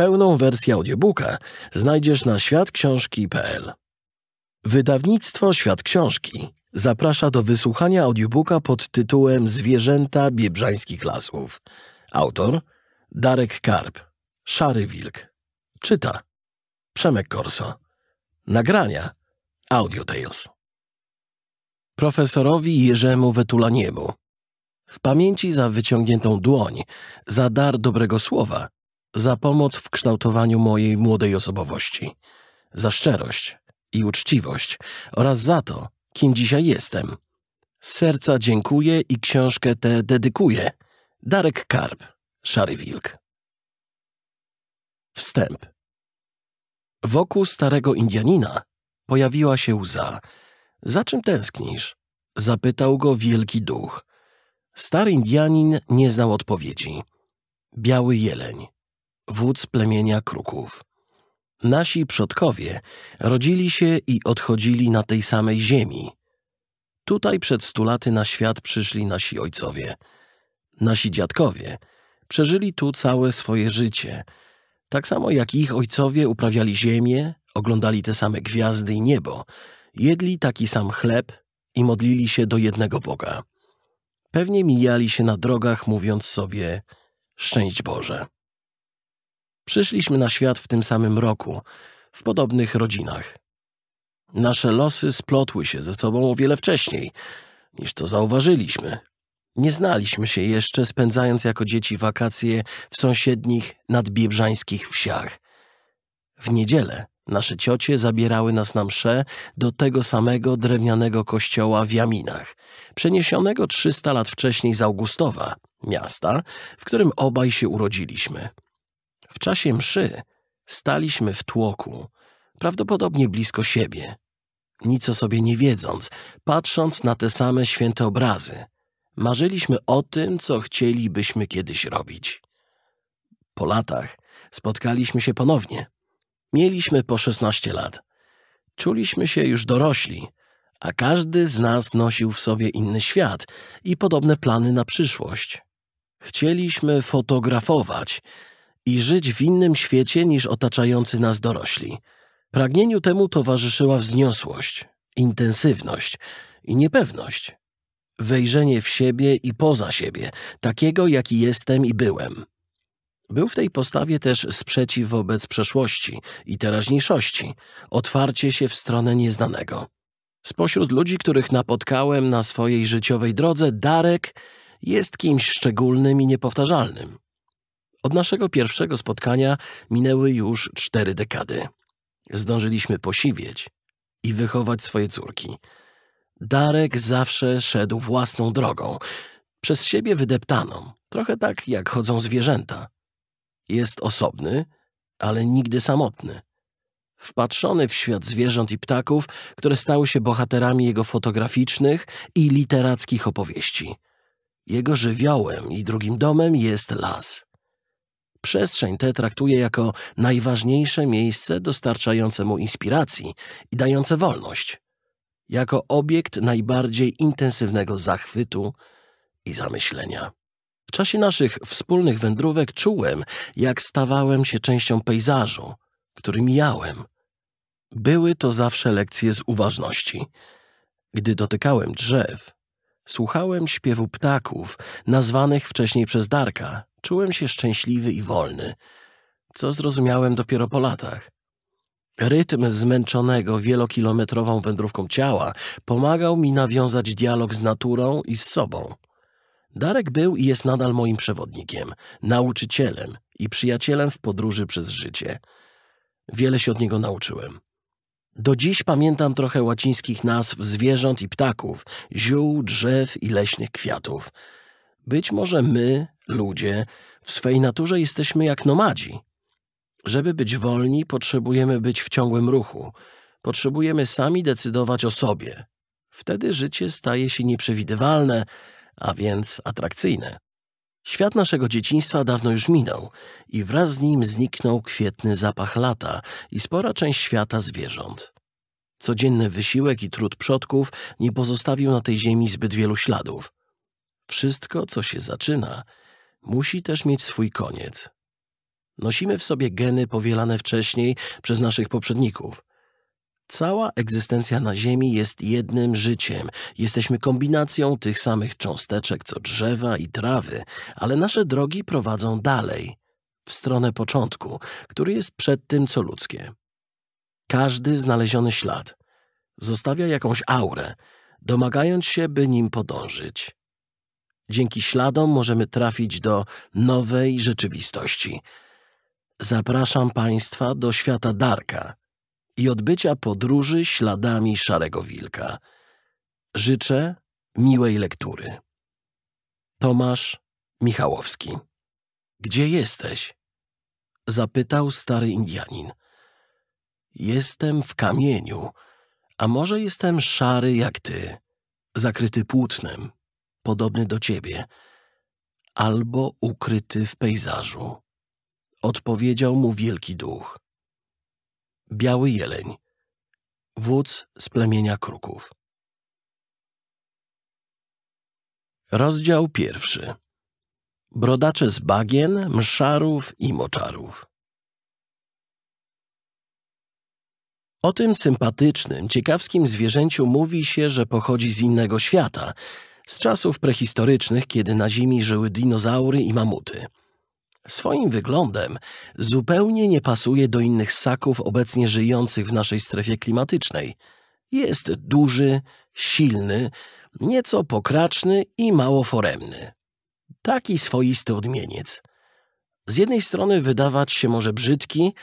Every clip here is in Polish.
Pełną wersję audiobooka znajdziesz na światksiążki.pl. Wydawnictwo Świat Książki zaprasza do wysłuchania audiobooka pod tytułem Zwierzęta biebrzańskich lasów. Autor Darek Karp, Szary Wilk. Czyta Przemek Korso. Nagrania Tales. Profesorowi Jerzemu Wetulaniemu. W pamięci za wyciągniętą dłoń, za dar dobrego słowa, za pomoc w kształtowaniu mojej młodej osobowości, za szczerość i uczciwość oraz za to, kim dzisiaj jestem. Z serca dziękuję i książkę tę dedykuję. Darek Karp, Szary Wilk. Wstęp. Wokół starego Indianina pojawiła się łza. Za czym tęsknisz? Zapytał go wielki duch. Stary Indianin nie znał odpowiedzi. Biały jeleń wódz plemienia Kruków. Nasi przodkowie rodzili się i odchodzili na tej samej ziemi. Tutaj przed stu laty na świat przyszli nasi ojcowie. Nasi dziadkowie przeżyli tu całe swoje życie, tak samo jak ich ojcowie uprawiali ziemię, oglądali te same gwiazdy i niebo, jedli taki sam chleb i modlili się do jednego Boga. Pewnie mijali się na drogach, mówiąc sobie: Szczęść Boże. Przyszliśmy na świat w tym samym roku, w podobnych rodzinach. Nasze losy splotły się ze sobą o wiele wcześniej, niż to zauważyliśmy. Nie znaliśmy się jeszcze, spędzając jako dzieci wakacje w sąsiednich nadbiebrzańskich wsiach. W niedzielę nasze ciocie zabierały nas na msze do tego samego drewnianego kościoła w Jaminach, przeniesionego 300 lat wcześniej z Augustowa, miasta, w którym obaj się urodziliśmy. W czasie mszy staliśmy w tłoku, prawdopodobnie blisko siebie, nic o sobie nie wiedząc, patrząc na te same święte obrazy. Marzyliśmy o tym, co chcielibyśmy kiedyś robić. Po latach spotkaliśmy się ponownie. Mieliśmy po 16 lat. Czuliśmy się już dorośli, a każdy z nas nosił w sobie inny świat i podobne plany na przyszłość. Chcieliśmy fotografować, i żyć w innym świecie niż otaczający nas dorośli. Pragnieniu temu towarzyszyła wzniosłość, intensywność i niepewność. Wejrzenie w siebie i poza siebie, takiego jaki jestem i byłem. Był w tej postawie też sprzeciw wobec przeszłości i teraźniejszości, otwarcie się w stronę nieznanego. Spośród ludzi, których napotkałem na swojej życiowej drodze, Darek jest kimś szczególnym i niepowtarzalnym. Od naszego pierwszego spotkania minęły już cztery dekady. Zdążyliśmy posiwieć i wychować swoje córki. Darek zawsze szedł własną drogą, przez siebie wydeptaną, trochę tak jak chodzą zwierzęta. Jest osobny, ale nigdy samotny. Wpatrzony w świat zwierząt i ptaków, które stały się bohaterami jego fotograficznych i literackich opowieści. Jego żywiołem i drugim domem jest las. Przestrzeń tę traktuje jako najważniejsze miejsce dostarczające mu inspiracji i dające wolność, jako obiekt najbardziej intensywnego zachwytu i zamyślenia. W czasie naszych wspólnych wędrówek czułem, jak stawałem się częścią pejzażu, który mijałem. Były to zawsze lekcje z uważności. Gdy dotykałem drzew, słuchałem śpiewu ptaków, nazwanych wcześniej przez Darka, Czułem się szczęśliwy i wolny, co zrozumiałem dopiero po latach. Rytm zmęczonego wielokilometrową wędrówką ciała pomagał mi nawiązać dialog z naturą i z sobą. Darek był i jest nadal moim przewodnikiem, nauczycielem i przyjacielem w podróży przez życie. Wiele się od niego nauczyłem. Do dziś pamiętam trochę łacińskich nazw zwierząt i ptaków, ziół, drzew i leśnych kwiatów. Być może my, ludzie, w swej naturze jesteśmy jak nomadzi. Żeby być wolni, potrzebujemy być w ciągłym ruchu. Potrzebujemy sami decydować o sobie. Wtedy życie staje się nieprzewidywalne, a więc atrakcyjne. Świat naszego dzieciństwa dawno już minął i wraz z nim zniknął kwietny zapach lata i spora część świata zwierząt. Codzienny wysiłek i trud przodków nie pozostawił na tej ziemi zbyt wielu śladów. Wszystko, co się zaczyna, musi też mieć swój koniec. Nosimy w sobie geny powielane wcześniej przez naszych poprzedników. Cała egzystencja na Ziemi jest jednym życiem. Jesteśmy kombinacją tych samych cząsteczek co drzewa i trawy, ale nasze drogi prowadzą dalej, w stronę początku, który jest przed tym co ludzkie. Każdy znaleziony ślad zostawia jakąś aurę, domagając się, by nim podążyć. Dzięki śladom możemy trafić do nowej rzeczywistości. Zapraszam Państwa do świata Darka i odbycia podróży śladami Szarego Wilka. Życzę miłej lektury. Tomasz Michałowski. Gdzie jesteś? Zapytał stary Indianin. Jestem w kamieniu, a może jestem szary jak ty, zakryty płótnem podobny do ciebie, albo ukryty w pejzażu. Odpowiedział mu wielki duch. Biały jeleń, wódz z plemienia kruków. Rozdział pierwszy. Brodacze z bagien, mszarów i moczarów. O tym sympatycznym, ciekawskim zwierzęciu mówi się, że pochodzi z innego świata – z czasów prehistorycznych, kiedy na Ziemi żyły dinozaury i mamuty. Swoim wyglądem zupełnie nie pasuje do innych ssaków obecnie żyjących w naszej strefie klimatycznej. Jest duży, silny, nieco pokraczny i mało foremny. Taki swoisty odmieniec. Z jednej strony wydawać się może brzydki,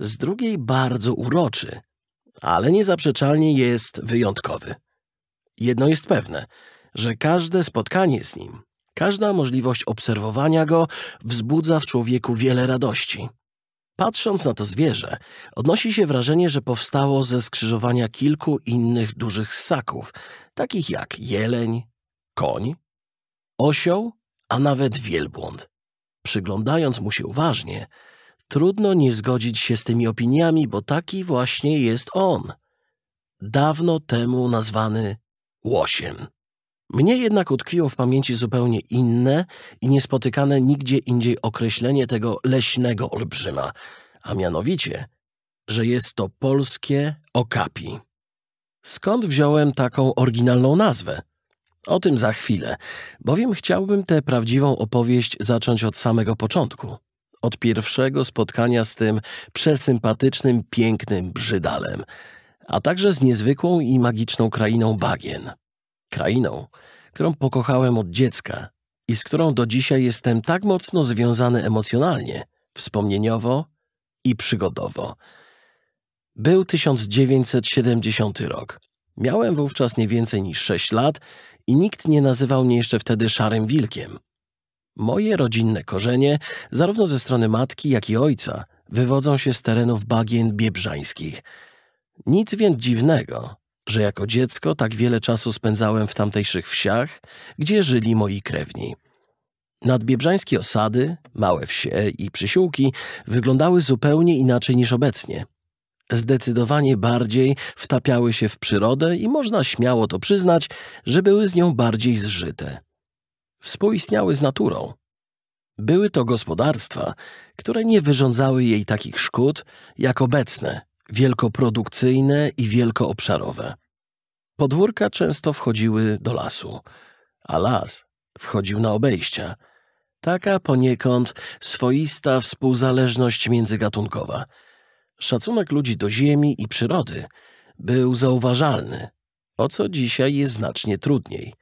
z drugiej bardzo uroczy, ale niezaprzeczalnie jest wyjątkowy. Jedno jest pewne – że każde spotkanie z nim, każda możliwość obserwowania go wzbudza w człowieku wiele radości. Patrząc na to zwierzę, odnosi się wrażenie, że powstało ze skrzyżowania kilku innych dużych ssaków, takich jak jeleń, koń, osioł, a nawet wielbłąd. Przyglądając mu się uważnie, trudno nie zgodzić się z tymi opiniami, bo taki właśnie jest on. Dawno temu nazwany łosiem. Mnie jednak utkwiło w pamięci zupełnie inne i niespotykane nigdzie indziej określenie tego leśnego olbrzyma, a mianowicie, że jest to polskie okapi. Skąd wziąłem taką oryginalną nazwę? O tym za chwilę, bowiem chciałbym tę prawdziwą opowieść zacząć od samego początku. Od pierwszego spotkania z tym przesympatycznym, pięknym brzydalem, a także z niezwykłą i magiczną krainą bagien krainą, którą pokochałem od dziecka i z którą do dzisiaj jestem tak mocno związany emocjonalnie, wspomnieniowo i przygodowo. Był 1970 rok. Miałem wówczas nie więcej niż 6 lat i nikt nie nazywał mnie jeszcze wtedy szarym wilkiem. Moje rodzinne korzenie, zarówno ze strony matki, jak i ojca, wywodzą się z terenów bagien biebrzańskich. Nic więc dziwnego, że jako dziecko tak wiele czasu spędzałem w tamtejszych wsiach, gdzie żyli moi krewni. Nadbiebrzańskie osady, małe wsie i przysiłki wyglądały zupełnie inaczej niż obecnie. Zdecydowanie bardziej wtapiały się w przyrodę i można śmiało to przyznać, że były z nią bardziej zżyte. Współistniały z naturą. Były to gospodarstwa, które nie wyrządzały jej takich szkód jak obecne, wielkoprodukcyjne i wielkoobszarowe. Podwórka często wchodziły do lasu, a las wchodził na obejścia. Taka poniekąd swoista współzależność międzygatunkowa. Szacunek ludzi do ziemi i przyrody był zauważalny, o co dzisiaj jest znacznie trudniej.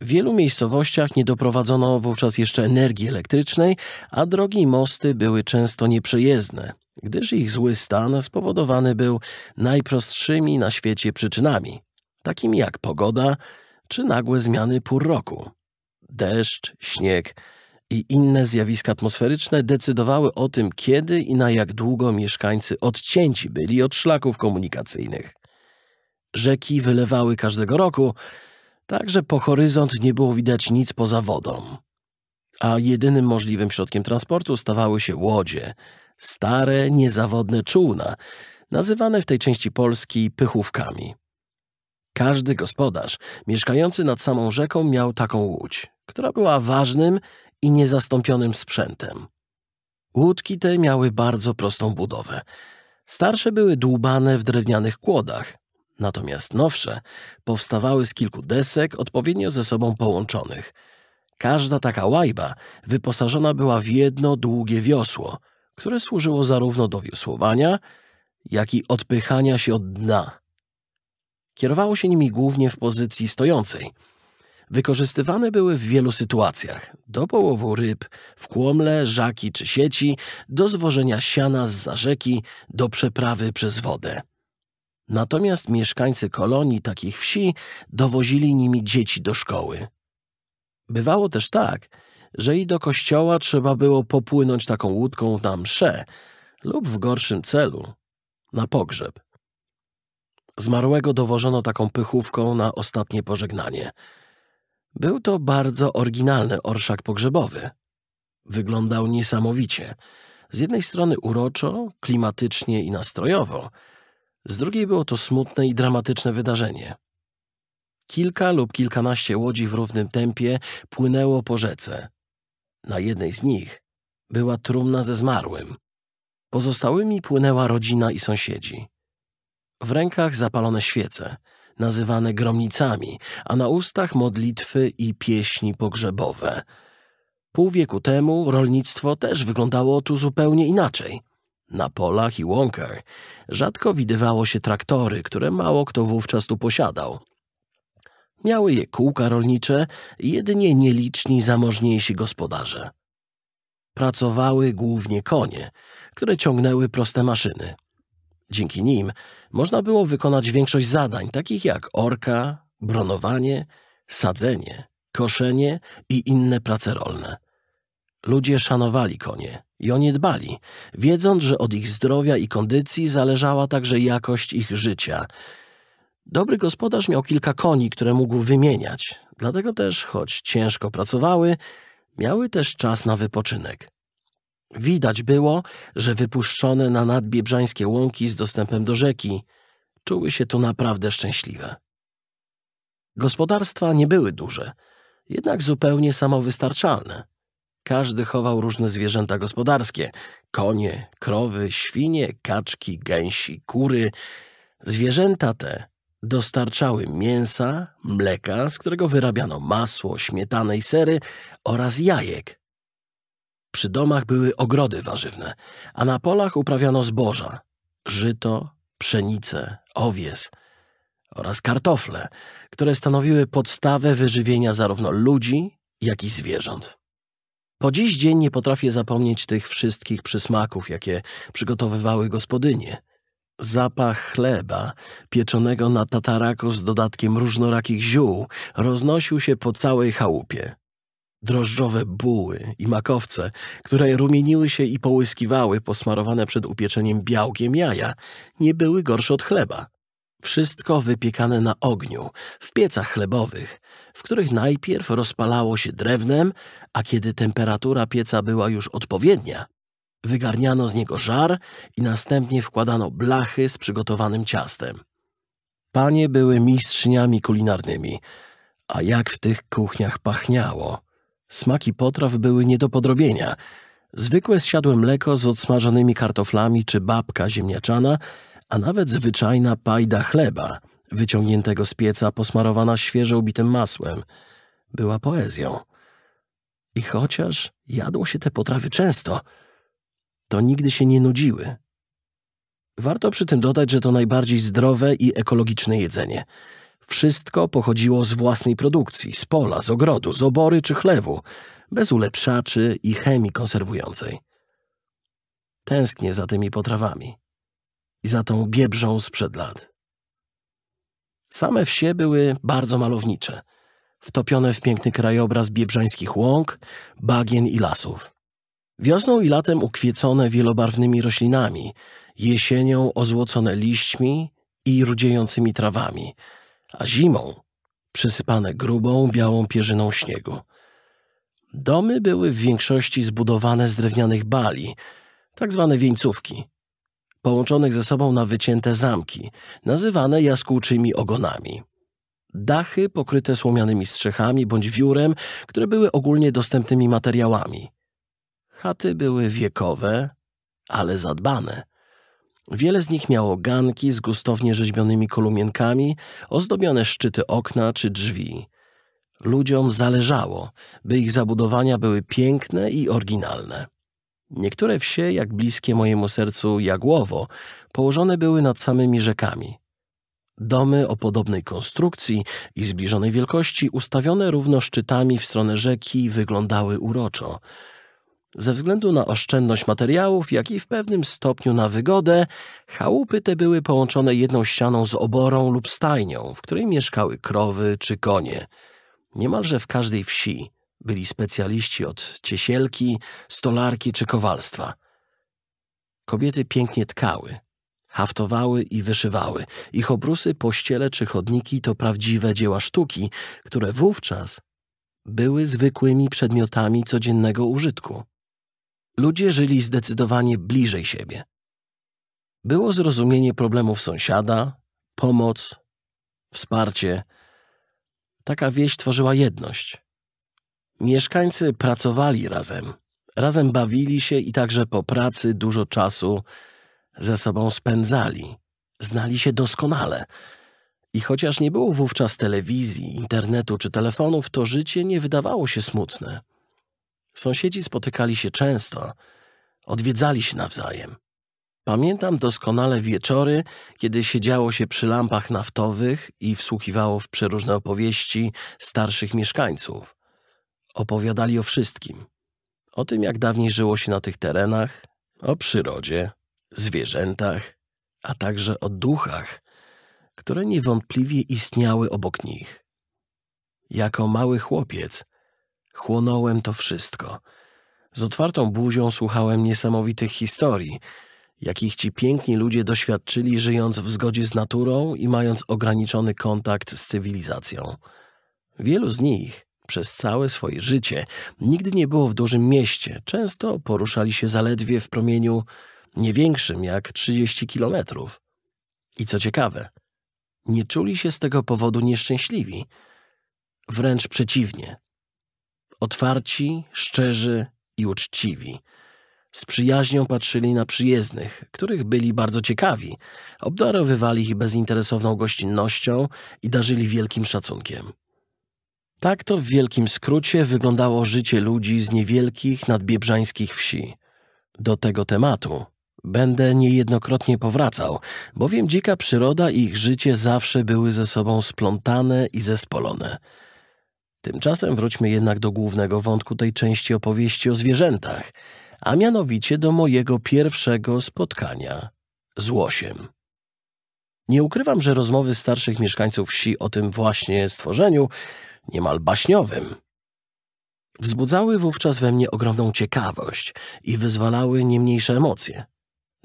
W wielu miejscowościach nie doprowadzono wówczas jeszcze energii elektrycznej, a drogi i mosty były często nieprzejezdne, gdyż ich zły stan spowodowany był najprostszymi na świecie przyczynami, takimi jak pogoda czy nagłe zmiany pór roku. Deszcz, śnieg i inne zjawiska atmosferyczne decydowały o tym, kiedy i na jak długo mieszkańcy odcięci byli od szlaków komunikacyjnych. Rzeki wylewały każdego roku, tak że po horyzont nie było widać nic poza wodą. A jedynym możliwym środkiem transportu stawały się łodzie – stare, niezawodne czółna, nazywane w tej części Polski pychówkami. Każdy gospodarz mieszkający nad samą rzeką miał taką łódź, która była ważnym i niezastąpionym sprzętem. Łódki te miały bardzo prostą budowę. Starsze były dłubane w drewnianych kłodach, natomiast nowsze powstawały z kilku desek odpowiednio ze sobą połączonych. Każda taka łajba wyposażona była w jedno długie wiosło – które służyło zarówno do wiosłowania, jak i odpychania się od dna. Kierowało się nimi głównie w pozycji stojącej. Wykorzystywane były w wielu sytuacjach do połowu ryb, w kłomle, żaki czy sieci, do zwożenia siana z za rzeki, do przeprawy przez wodę. Natomiast mieszkańcy kolonii takich wsi dowozili nimi dzieci do szkoły. Bywało też tak, że i do kościoła trzeba było popłynąć taką łódką na mszę lub w gorszym celu na pogrzeb. Zmarłego dowożono taką pychówką na ostatnie pożegnanie. Był to bardzo oryginalny orszak pogrzebowy. Wyglądał niesamowicie. Z jednej strony uroczo, klimatycznie i nastrojowo, z drugiej było to smutne i dramatyczne wydarzenie. Kilka lub kilkanaście łodzi w równym tempie płynęło po rzece, na jednej z nich była trumna ze zmarłym. Pozostałymi płynęła rodzina i sąsiedzi. W rękach zapalone świece, nazywane gromnicami, a na ustach modlitwy i pieśni pogrzebowe. Pół wieku temu rolnictwo też wyglądało tu zupełnie inaczej. Na polach i łąkach rzadko widywało się traktory, które mało kto wówczas tu posiadał. Miały je kółka rolnicze, jedynie nieliczni zamożniejsi gospodarze. Pracowały głównie konie, które ciągnęły proste maszyny. Dzięki nim można było wykonać większość zadań, takich jak orka, bronowanie, sadzenie, koszenie i inne prace rolne. Ludzie szanowali konie i o nie dbali, wiedząc, że od ich zdrowia i kondycji zależała także jakość ich życia – Dobry gospodarz miał kilka koni, które mógł wymieniać, dlatego też, choć ciężko pracowały, miały też czas na wypoczynek. Widać było, że wypuszczone na nadbiebrzańskie łąki z dostępem do rzeki czuły się tu naprawdę szczęśliwe. Gospodarstwa nie były duże, jednak zupełnie samowystarczalne. Każdy chował różne zwierzęta gospodarskie – konie, krowy, świnie, kaczki, gęsi, kury. Zwierzęta te Dostarczały mięsa, mleka, z którego wyrabiano masło, śmietanę i sery oraz jajek. Przy domach były ogrody warzywne, a na polach uprawiano zboża – żyto, pszenicę, owies oraz kartofle, które stanowiły podstawę wyżywienia zarówno ludzi, jak i zwierząt. Po dziś dzień nie potrafię zapomnieć tych wszystkich przysmaków, jakie przygotowywały gospodynie – Zapach chleba, pieczonego na tataraku z dodatkiem różnorakich ziół, roznosił się po całej chałupie. Drożdżowe buły i makowce, które rumieniły się i połyskiwały posmarowane przed upieczeniem białkiem jaja, nie były gorsze od chleba. Wszystko wypiekane na ogniu, w piecach chlebowych, w których najpierw rozpalało się drewnem, a kiedy temperatura pieca była już odpowiednia, Wygarniano z niego żar i następnie wkładano blachy z przygotowanym ciastem. Panie były mistrzyniami kulinarnymi, a jak w tych kuchniach pachniało. Smaki potraw były nie do podrobienia. Zwykłe zsiadłe mleko z odsmażonymi kartoflami czy babka ziemniaczana, a nawet zwyczajna pajda chleba, wyciągniętego z pieca, posmarowana świeżo ubitym masłem, była poezją. I chociaż jadło się te potrawy często – to nigdy się nie nudziły. Warto przy tym dodać, że to najbardziej zdrowe i ekologiczne jedzenie. Wszystko pochodziło z własnej produkcji, z pola, z ogrodu, z obory czy chlewu, bez ulepszaczy i chemii konserwującej. Tęsknię za tymi potrawami i za tą biebrzą sprzed lat. Same wsie były bardzo malownicze, wtopione w piękny krajobraz biebrzańskich łąk, bagien i lasów. Wiosną i latem ukwiecone wielobarwnymi roślinami, jesienią ozłocone liśćmi i rudziejącymi trawami, a zimą przysypane grubą, białą pierzyną śniegu. Domy były w większości zbudowane z drewnianych bali, tak zwane wieńcówki, połączonych ze sobą na wycięte zamki, nazywane jaskółczymi ogonami. Dachy pokryte słomianymi strzechami bądź wiórem, które były ogólnie dostępnymi materiałami – Chaty były wiekowe, ale zadbane. Wiele z nich miało ganki z gustownie rzeźbionymi kolumienkami, ozdobione szczyty okna czy drzwi. Ludziom zależało, by ich zabudowania były piękne i oryginalne. Niektóre wsie, jak bliskie mojemu sercu Jagłowo, położone były nad samymi rzekami. Domy o podobnej konstrukcji i zbliżonej wielkości, ustawione równo szczytami w stronę rzeki, wyglądały uroczo – ze względu na oszczędność materiałów, jak i w pewnym stopniu na wygodę, chałupy te były połączone jedną ścianą z oborą lub stajnią, w której mieszkały krowy czy konie. Niemalże w każdej wsi byli specjaliści od ciesielki, stolarki czy kowalstwa. Kobiety pięknie tkały, haftowały i wyszywały. Ich obrusy, pościele czy chodniki to prawdziwe dzieła sztuki, które wówczas były zwykłymi przedmiotami codziennego użytku. Ludzie żyli zdecydowanie bliżej siebie. Było zrozumienie problemów sąsiada, pomoc, wsparcie. Taka wieś tworzyła jedność. Mieszkańcy pracowali razem, razem bawili się i także po pracy dużo czasu ze sobą spędzali. Znali się doskonale. I chociaż nie było wówczas telewizji, internetu czy telefonów, to życie nie wydawało się smutne. Sąsiedzi spotykali się często, odwiedzali się nawzajem. Pamiętam doskonale wieczory, kiedy siedziało się przy lampach naftowych i wsłuchiwało w przeróżne opowieści starszych mieszkańców. Opowiadali o wszystkim. O tym, jak dawniej żyło się na tych terenach, o przyrodzie, zwierzętach, a także o duchach, które niewątpliwie istniały obok nich. Jako mały chłopiec Chłonąłem to wszystko. Z otwartą buzią słuchałem niesamowitych historii, jakich ci piękni ludzie doświadczyli, żyjąc w zgodzie z naturą i mając ograniczony kontakt z cywilizacją. Wielu z nich przez całe swoje życie nigdy nie było w dużym mieście, często poruszali się zaledwie w promieniu nie większym jak 30 kilometrów. I co ciekawe, nie czuli się z tego powodu nieszczęśliwi. Wręcz przeciwnie, otwarci, szczerzy i uczciwi. Z przyjaźnią patrzyli na przyjezdnych, których byli bardzo ciekawi, obdarowywali ich bezinteresowną gościnnością i darzyli wielkim szacunkiem. Tak to w wielkim skrócie wyglądało życie ludzi z niewielkich nadbiebrzańskich wsi. Do tego tematu będę niejednokrotnie powracał, bowiem dzika przyroda i ich życie zawsze były ze sobą splątane i zespolone – Tymczasem wróćmy jednak do głównego wątku tej części opowieści o zwierzętach, a mianowicie do mojego pierwszego spotkania z łosiem. Nie ukrywam, że rozmowy starszych mieszkańców wsi o tym właśnie stworzeniu, niemal baśniowym, wzbudzały wówczas we mnie ogromną ciekawość i wyzwalały nie mniejsze emocje.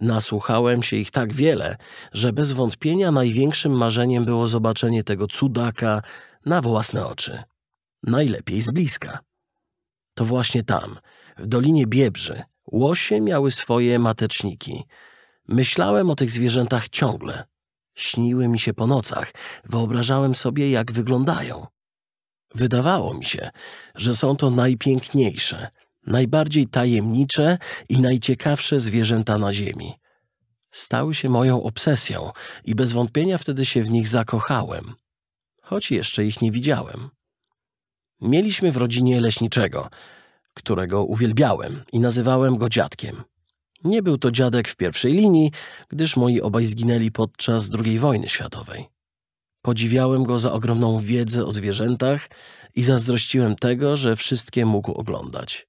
Nasłuchałem się ich tak wiele, że bez wątpienia największym marzeniem było zobaczenie tego cudaka na własne oczy najlepiej z bliska. To właśnie tam, w Dolinie Biebrzy, łosie miały swoje mateczniki. Myślałem o tych zwierzętach ciągle. Śniły mi się po nocach, wyobrażałem sobie, jak wyglądają. Wydawało mi się, że są to najpiękniejsze, najbardziej tajemnicze i najciekawsze zwierzęta na Ziemi. Stały się moją obsesją i bez wątpienia wtedy się w nich zakochałem, choć jeszcze ich nie widziałem. Mieliśmy w rodzinie leśniczego, którego uwielbiałem i nazywałem go dziadkiem. Nie był to dziadek w pierwszej linii, gdyż moi obaj zginęli podczas II wojny światowej. Podziwiałem go za ogromną wiedzę o zwierzętach i zazdrościłem tego, że wszystkie mógł oglądać.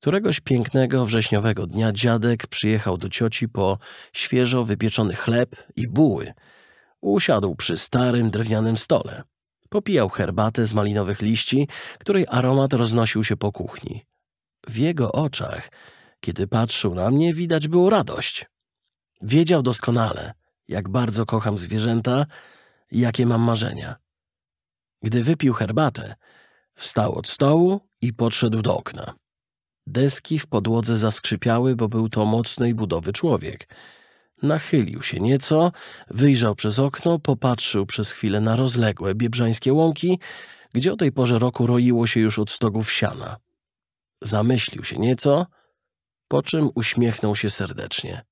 Któregoś pięknego wrześniowego dnia dziadek przyjechał do cioci po świeżo wypieczony chleb i buły. Usiadł przy starym drewnianym stole, Popijał herbatę z malinowych liści, której aromat roznosił się po kuchni. W jego oczach, kiedy patrzył na mnie, widać było radość. Wiedział doskonale, jak bardzo kocham zwierzęta i jakie mam marzenia. Gdy wypił herbatę, wstał od stołu i podszedł do okna. Deski w podłodze zaskrzypiały, bo był to mocnej budowy człowiek – Nachylił się nieco, wyjrzał przez okno, popatrzył przez chwilę na rozległe biebrzańskie łąki, gdzie o tej porze roku roiło się już od stogów siana. Zamyślił się nieco, po czym uśmiechnął się serdecznie.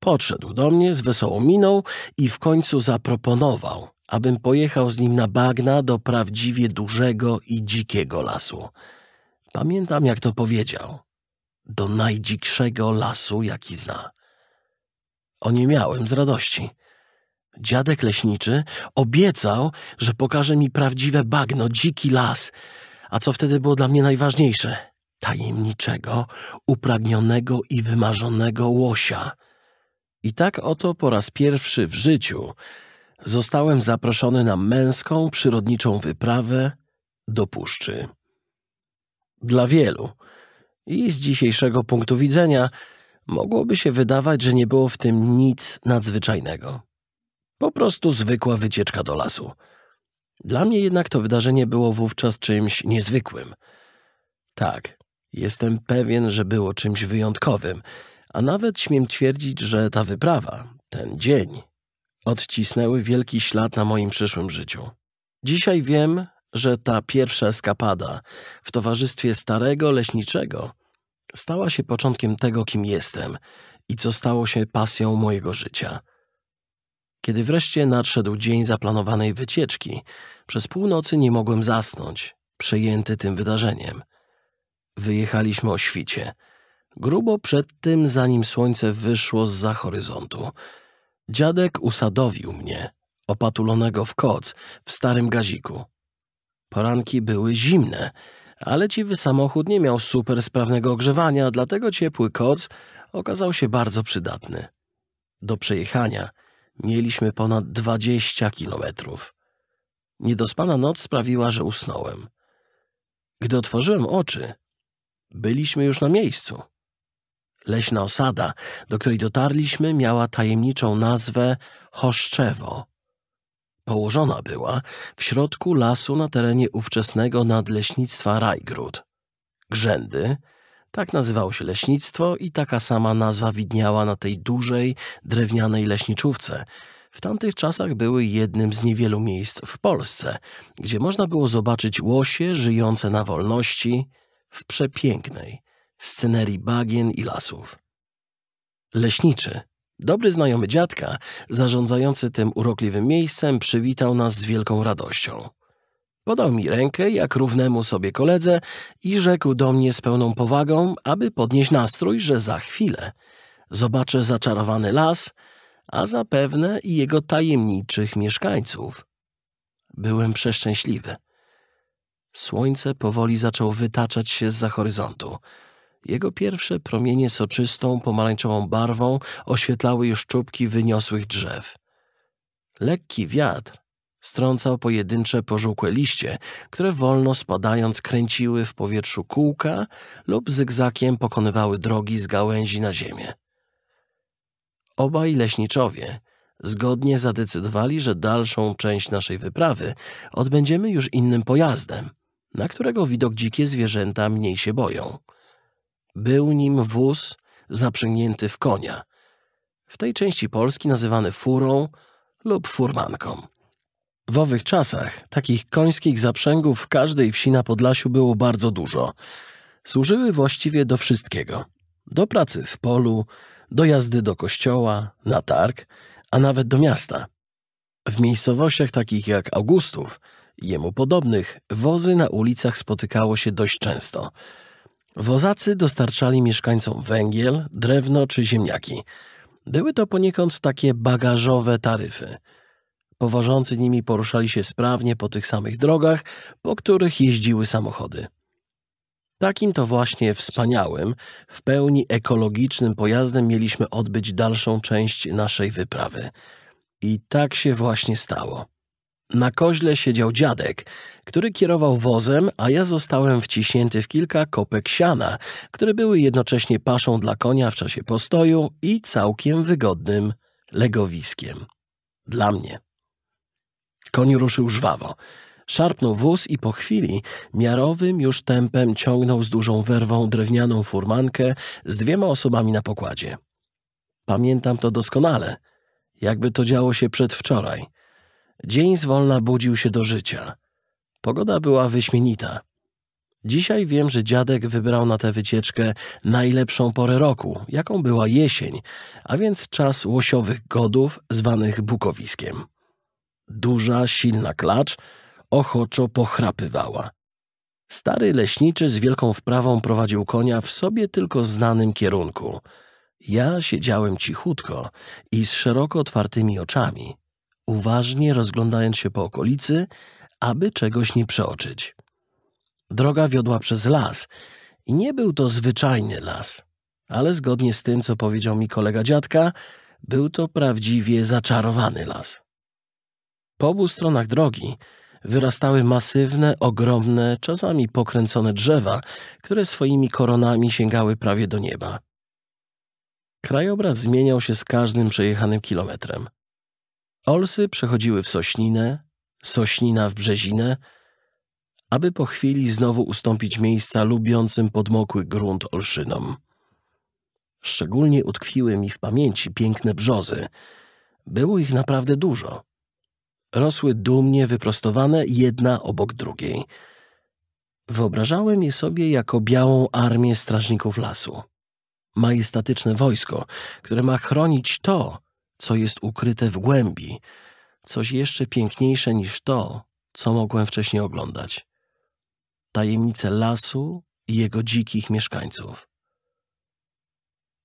Podszedł do mnie z wesołą miną i w końcu zaproponował, abym pojechał z nim na bagna do prawdziwie dużego i dzikiego lasu. Pamiętam, jak to powiedział. Do najdzikszego lasu, jaki zna. Oniemiałem z radości. Dziadek leśniczy obiecał, że pokaże mi prawdziwe bagno, dziki las, a co wtedy było dla mnie najważniejsze? Tajemniczego, upragnionego i wymarzonego łosia. I tak oto po raz pierwszy w życiu zostałem zaproszony na męską, przyrodniczą wyprawę do puszczy. Dla wielu i z dzisiejszego punktu widzenia – mogłoby się wydawać, że nie było w tym nic nadzwyczajnego. Po prostu zwykła wycieczka do lasu. Dla mnie jednak to wydarzenie było wówczas czymś niezwykłym. Tak, jestem pewien, że było czymś wyjątkowym, a nawet śmiem twierdzić, że ta wyprawa, ten dzień, odcisnęły wielki ślad na moim przyszłym życiu. Dzisiaj wiem, że ta pierwsza eskapada w towarzystwie starego leśniczego stała się początkiem tego, kim jestem i co stało się pasją mojego życia. Kiedy wreszcie nadszedł dzień zaplanowanej wycieczki, przez północy nie mogłem zasnąć, przejęty tym wydarzeniem. Wyjechaliśmy o świcie, grubo przed tym, zanim słońce wyszło z za horyzontu. Dziadek usadowił mnie, opatulonego w koc, w starym gaziku. Poranki były zimne, ale dziwy samochód nie miał super sprawnego ogrzewania, dlatego ciepły koc okazał się bardzo przydatny. Do przejechania mieliśmy ponad 20 kilometrów. Niedospana noc sprawiła, że usnąłem. Gdy otworzyłem oczy, byliśmy już na miejscu. Leśna osada, do której dotarliśmy, miała tajemniczą nazwę Choszczewo. Położona była w środku lasu na terenie ówczesnego nadleśnictwa Rajgród. Grzędy, tak nazywało się leśnictwo i taka sama nazwa widniała na tej dużej, drewnianej leśniczówce. W tamtych czasach były jednym z niewielu miejsc w Polsce, gdzie można było zobaczyć łosie żyjące na wolności w przepięknej scenerii bagien i lasów. Leśniczy Dobry znajomy dziadka, zarządzający tym urokliwym miejscem, przywitał nas z wielką radością. Podał mi rękę jak równemu sobie koledze i rzekł do mnie z pełną powagą, aby podnieść nastrój, że za chwilę zobaczę zaczarowany las, a zapewne i jego tajemniczych mieszkańców. Byłem przeszczęśliwy. Słońce powoli zaczął wytaczać się z za horyzontu. Jego pierwsze promienie soczystą, pomarańczową barwą oświetlały już czubki wyniosłych drzew. Lekki wiatr strącał pojedyncze pożółkłe liście, które wolno spadając kręciły w powietrzu kółka lub zygzakiem pokonywały drogi z gałęzi na ziemię. Obaj leśniczowie zgodnie zadecydowali, że dalszą część naszej wyprawy odbędziemy już innym pojazdem, na którego widok dzikie zwierzęta mniej się boją. Był nim wóz zaprzęgnięty w konia, w tej części Polski nazywany furą lub furmanką. W owych czasach takich końskich zaprzęgów w każdej wsi na Podlasiu było bardzo dużo. Służyły właściwie do wszystkiego. Do pracy w polu, do jazdy do kościoła, na targ, a nawet do miasta. W miejscowościach takich jak Augustów, jemu podobnych, wozy na ulicach spotykało się dość często – Wozacy dostarczali mieszkańcom węgiel, drewno czy ziemniaki. Były to poniekąd takie bagażowe taryfy. Powożący nimi poruszali się sprawnie po tych samych drogach, po których jeździły samochody. Takim to właśnie wspaniałym, w pełni ekologicznym pojazdem mieliśmy odbyć dalszą część naszej wyprawy. I tak się właśnie stało. Na koźle siedział dziadek, który kierował wozem, a ja zostałem wciśnięty w kilka kopek siana, które były jednocześnie paszą dla konia w czasie postoju i całkiem wygodnym legowiskiem. Dla mnie. Koń ruszył żwawo. Szarpnął wóz i po chwili miarowym już tempem ciągnął z dużą werwą drewnianą furmankę z dwiema osobami na pokładzie. Pamiętam to doskonale, jakby to działo się przedwczoraj – Dzień z wolna budził się do życia. Pogoda była wyśmienita. Dzisiaj wiem, że dziadek wybrał na tę wycieczkę najlepszą porę roku, jaką była jesień, a więc czas łosiowych godów zwanych bukowiskiem. Duża, silna klacz ochoczo pochrapywała. Stary leśniczy z wielką wprawą prowadził konia w sobie tylko znanym kierunku. Ja siedziałem cichutko i z szeroko otwartymi oczami uważnie rozglądając się po okolicy, aby czegoś nie przeoczyć. Droga wiodła przez las i nie był to zwyczajny las, ale zgodnie z tym, co powiedział mi kolega dziadka, był to prawdziwie zaczarowany las. Po obu stronach drogi wyrastały masywne, ogromne, czasami pokręcone drzewa, które swoimi koronami sięgały prawie do nieba. Krajobraz zmieniał się z każdym przejechanym kilometrem. Olsy przechodziły w Sośninę, Sośnina w Brzezinę, aby po chwili znowu ustąpić miejsca lubiącym podmokły grunt Olszynom. Szczególnie utkwiły mi w pamięci piękne brzozy. Było ich naprawdę dużo. Rosły dumnie wyprostowane, jedna obok drugiej. Wyobrażałem je sobie jako białą armię strażników lasu. Majestatyczne wojsko, które ma chronić to, co jest ukryte w głębi, coś jeszcze piękniejsze niż to, co mogłem wcześniej oglądać. Tajemnice lasu i jego dzikich mieszkańców.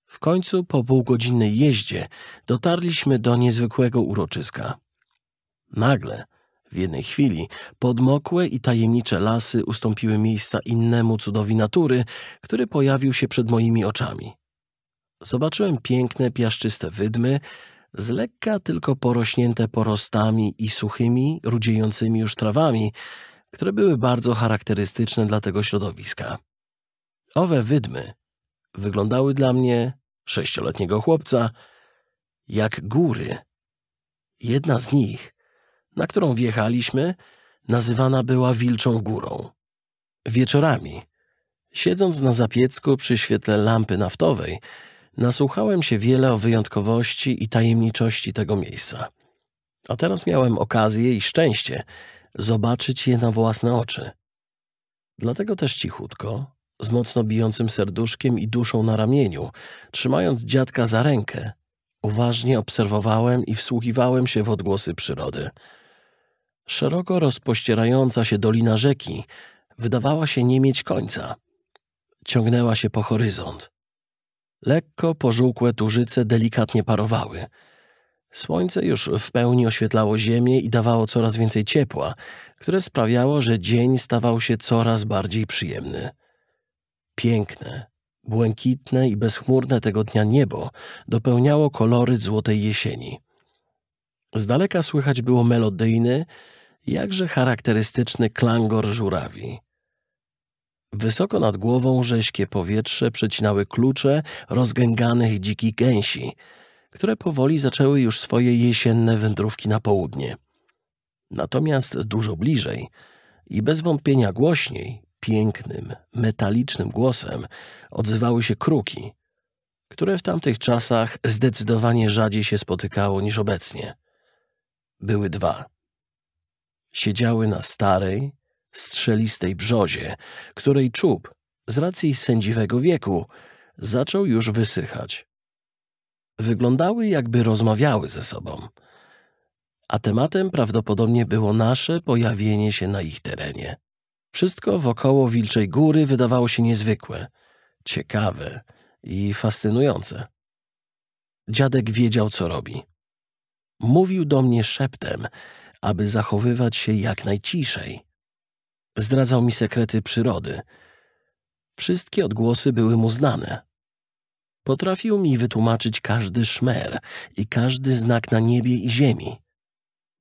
W końcu po półgodzinnej jeździe dotarliśmy do niezwykłego uroczyska. Nagle, w jednej chwili, podmokłe i tajemnicze lasy ustąpiły miejsca innemu cudowi natury, który pojawił się przed moimi oczami. Zobaczyłem piękne, piaszczyste wydmy, z lekka tylko porośnięte porostami i suchymi, rudziejącymi już trawami, które były bardzo charakterystyczne dla tego środowiska. Owe wydmy wyglądały dla mnie, sześcioletniego chłopca, jak góry. Jedna z nich, na którą wjechaliśmy, nazywana była Wilczą Górą. Wieczorami, siedząc na zapiecku przy świetle lampy naftowej, Nasłuchałem się wiele o wyjątkowości i tajemniczości tego miejsca. A teraz miałem okazję i szczęście zobaczyć je na własne oczy. Dlatego też cichutko, z mocno bijącym serduszkiem i duszą na ramieniu, trzymając dziadka za rękę, uważnie obserwowałem i wsłuchiwałem się w odgłosy przyrody. Szeroko rozpościerająca się dolina rzeki wydawała się nie mieć końca. Ciągnęła się po horyzont Lekko pożółkłe tużyce delikatnie parowały. Słońce już w pełni oświetlało ziemię i dawało coraz więcej ciepła, które sprawiało, że dzień stawał się coraz bardziej przyjemny. Piękne, błękitne i bezchmurne tego dnia niebo dopełniało kolory złotej jesieni. Z daleka słychać było melodyjny, jakże charakterystyczny klangor żurawi. Wysoko nad głową rzeźkie powietrze przecinały klucze rozgęganych dzikich gęsi, które powoli zaczęły już swoje jesienne wędrówki na południe. Natomiast dużo bliżej i bez wątpienia głośniej, pięknym, metalicznym głosem odzywały się kruki, które w tamtych czasach zdecydowanie rzadziej się spotykało niż obecnie. Były dwa. Siedziały na starej, strzelistej brzozie, której czub, z racji sędziwego wieku, zaczął już wysychać. Wyglądały, jakby rozmawiały ze sobą, a tematem prawdopodobnie było nasze pojawienie się na ich terenie. Wszystko wokoło Wilczej Góry wydawało się niezwykłe, ciekawe i fascynujące. Dziadek wiedział, co robi. Mówił do mnie szeptem, aby zachowywać się jak najciszej. Zdradzał mi sekrety przyrody. Wszystkie odgłosy były mu znane. Potrafił mi wytłumaczyć każdy szmer i każdy znak na niebie i ziemi.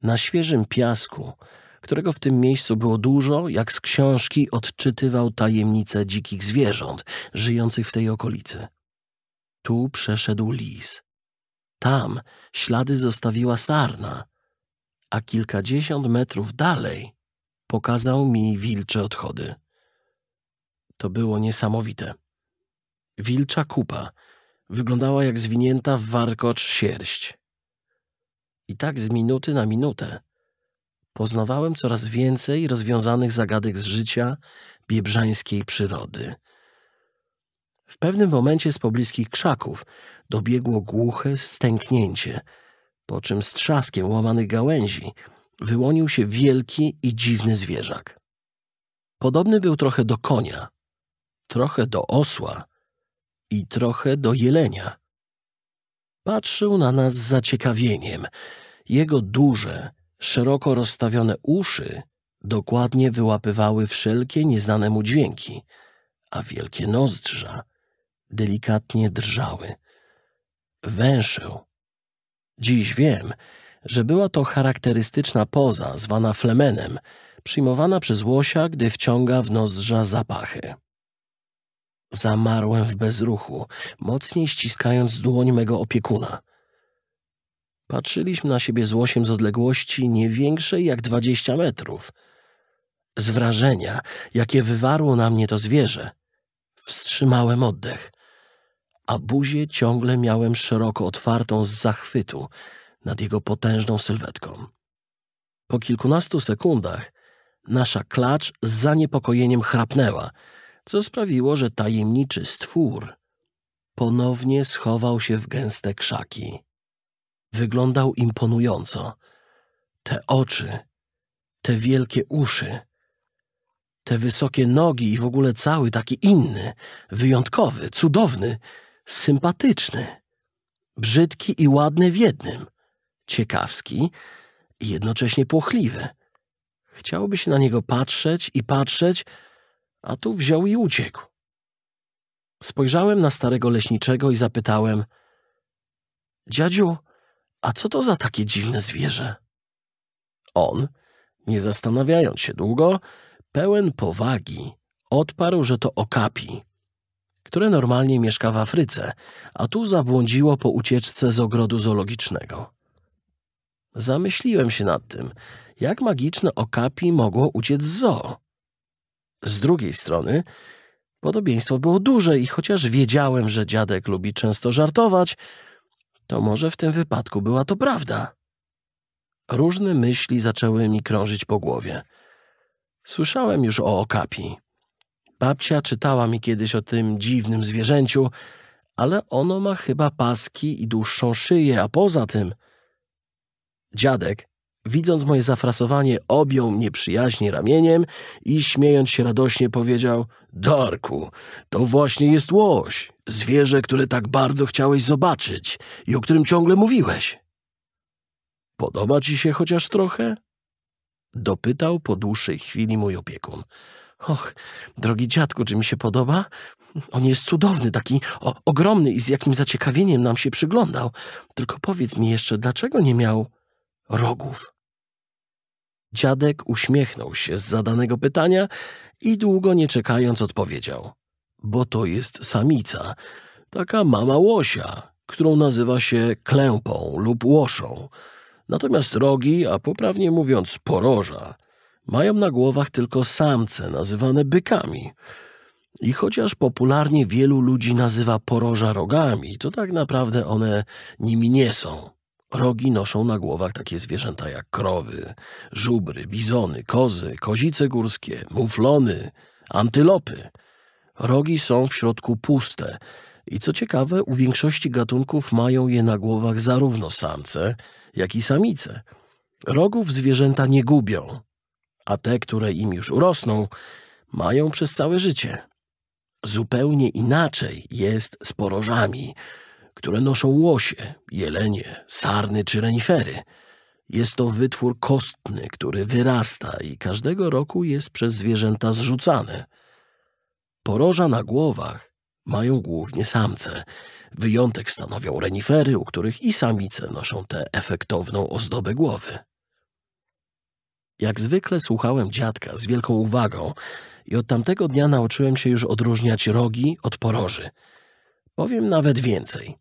Na świeżym piasku, którego w tym miejscu było dużo, jak z książki odczytywał tajemnice dzikich zwierząt żyjących w tej okolicy. Tu przeszedł lis. Tam ślady zostawiła sarna, a kilkadziesiąt metrów dalej Pokazał mi wilcze odchody. To było niesamowite. Wilcza kupa wyglądała jak zwinięta w warkocz sierść. I tak z minuty na minutę poznawałem coraz więcej rozwiązanych zagadek z życia biebrzańskiej przyrody. W pewnym momencie z pobliskich krzaków dobiegło głuche stęknięcie, po czym z trzaskiem łamanych gałęzi – wyłonił się wielki i dziwny zwierzak. Podobny był trochę do konia, trochę do osła i trochę do jelenia. Patrzył na nas z zaciekawieniem. Jego duże, szeroko rozstawione uszy dokładnie wyłapywały wszelkie nieznane mu dźwięki, a wielkie nozdrza delikatnie drżały. Węszył. Dziś wiem, że była to charakterystyczna poza, zwana flemenem, przyjmowana przez łosia, gdy wciąga w nozdrza zapachy. Zamarłem w bezruchu, mocniej ściskając dłoń mego opiekuna. Patrzyliśmy na siebie z łosiem z odległości nie większej jak dwadzieścia metrów. Z wrażenia, jakie wywarło na mnie to zwierzę, wstrzymałem oddech, a buzię ciągle miałem szeroko otwartą z zachwytu, nad jego potężną sylwetką. Po kilkunastu sekundach nasza klacz z zaniepokojeniem chrapnęła, co sprawiło, że tajemniczy stwór ponownie schował się w gęste krzaki. Wyglądał imponująco. Te oczy, te wielkie uszy, te wysokie nogi i w ogóle cały taki inny, wyjątkowy, cudowny, sympatyczny, brzydki i ładny w jednym – ciekawski i jednocześnie płochliwy. Chciałoby się na niego patrzeć i patrzeć, a tu wziął i uciekł. Spojrzałem na starego leśniczego i zapytałem — Dziadziu, a co to za takie dziwne zwierzę? On, nie zastanawiając się długo, pełen powagi, odparł, że to okapi, które normalnie mieszka w Afryce, a tu zabłądziło po ucieczce z ogrodu zoologicznego. Zamyśliłem się nad tym, jak magiczne okapi mogło uciec z zoo. Z drugiej strony, podobieństwo było duże i chociaż wiedziałem, że dziadek lubi często żartować, to może w tym wypadku była to prawda. Różne myśli zaczęły mi krążyć po głowie. Słyszałem już o okapi. Babcia czytała mi kiedyś o tym dziwnym zwierzęciu, ale ono ma chyba paski i dłuższą szyję, a poza tym – Dziadek, widząc moje zafrasowanie, objął mnie przyjaźnie ramieniem i śmiejąc się radośnie powiedział Darku, to właśnie jest łoś, zwierzę, które tak bardzo chciałeś zobaczyć i o którym ciągle mówiłeś. Podoba ci się chociaż trochę? Dopytał po dłuższej chwili mój opiekun. Och, drogi dziadku, czy mi się podoba? On jest cudowny, taki o, ogromny i z jakim zaciekawieniem nam się przyglądał. Tylko powiedz mi jeszcze, dlaczego nie miał rogów. Dziadek uśmiechnął się z zadanego pytania i długo nie czekając odpowiedział. Bo to jest samica, taka mama łosia, którą nazywa się klępą lub łoszą. Natomiast rogi, a poprawnie mówiąc poroża, mają na głowach tylko samce nazywane bykami. I chociaż popularnie wielu ludzi nazywa poroża rogami, to tak naprawdę one nimi nie są. Rogi noszą na głowach takie zwierzęta jak krowy, żubry, bizony, kozy, kozice górskie, muflony, antylopy. Rogi są w środku puste i co ciekawe, u większości gatunków mają je na głowach zarówno samce, jak i samice. Rogów zwierzęta nie gubią, a te, które im już urosną, mają przez całe życie. Zupełnie inaczej jest z porożami – które noszą łosie, jelenie, sarny czy renifery. Jest to wytwór kostny, który wyrasta i każdego roku jest przez zwierzęta zrzucany. Poroża na głowach mają głównie samce. Wyjątek stanowią renifery, u których i samice noszą tę efektowną ozdobę głowy. Jak zwykle słuchałem dziadka z wielką uwagą i od tamtego dnia nauczyłem się już odróżniać rogi od poroży. Powiem nawet więcej.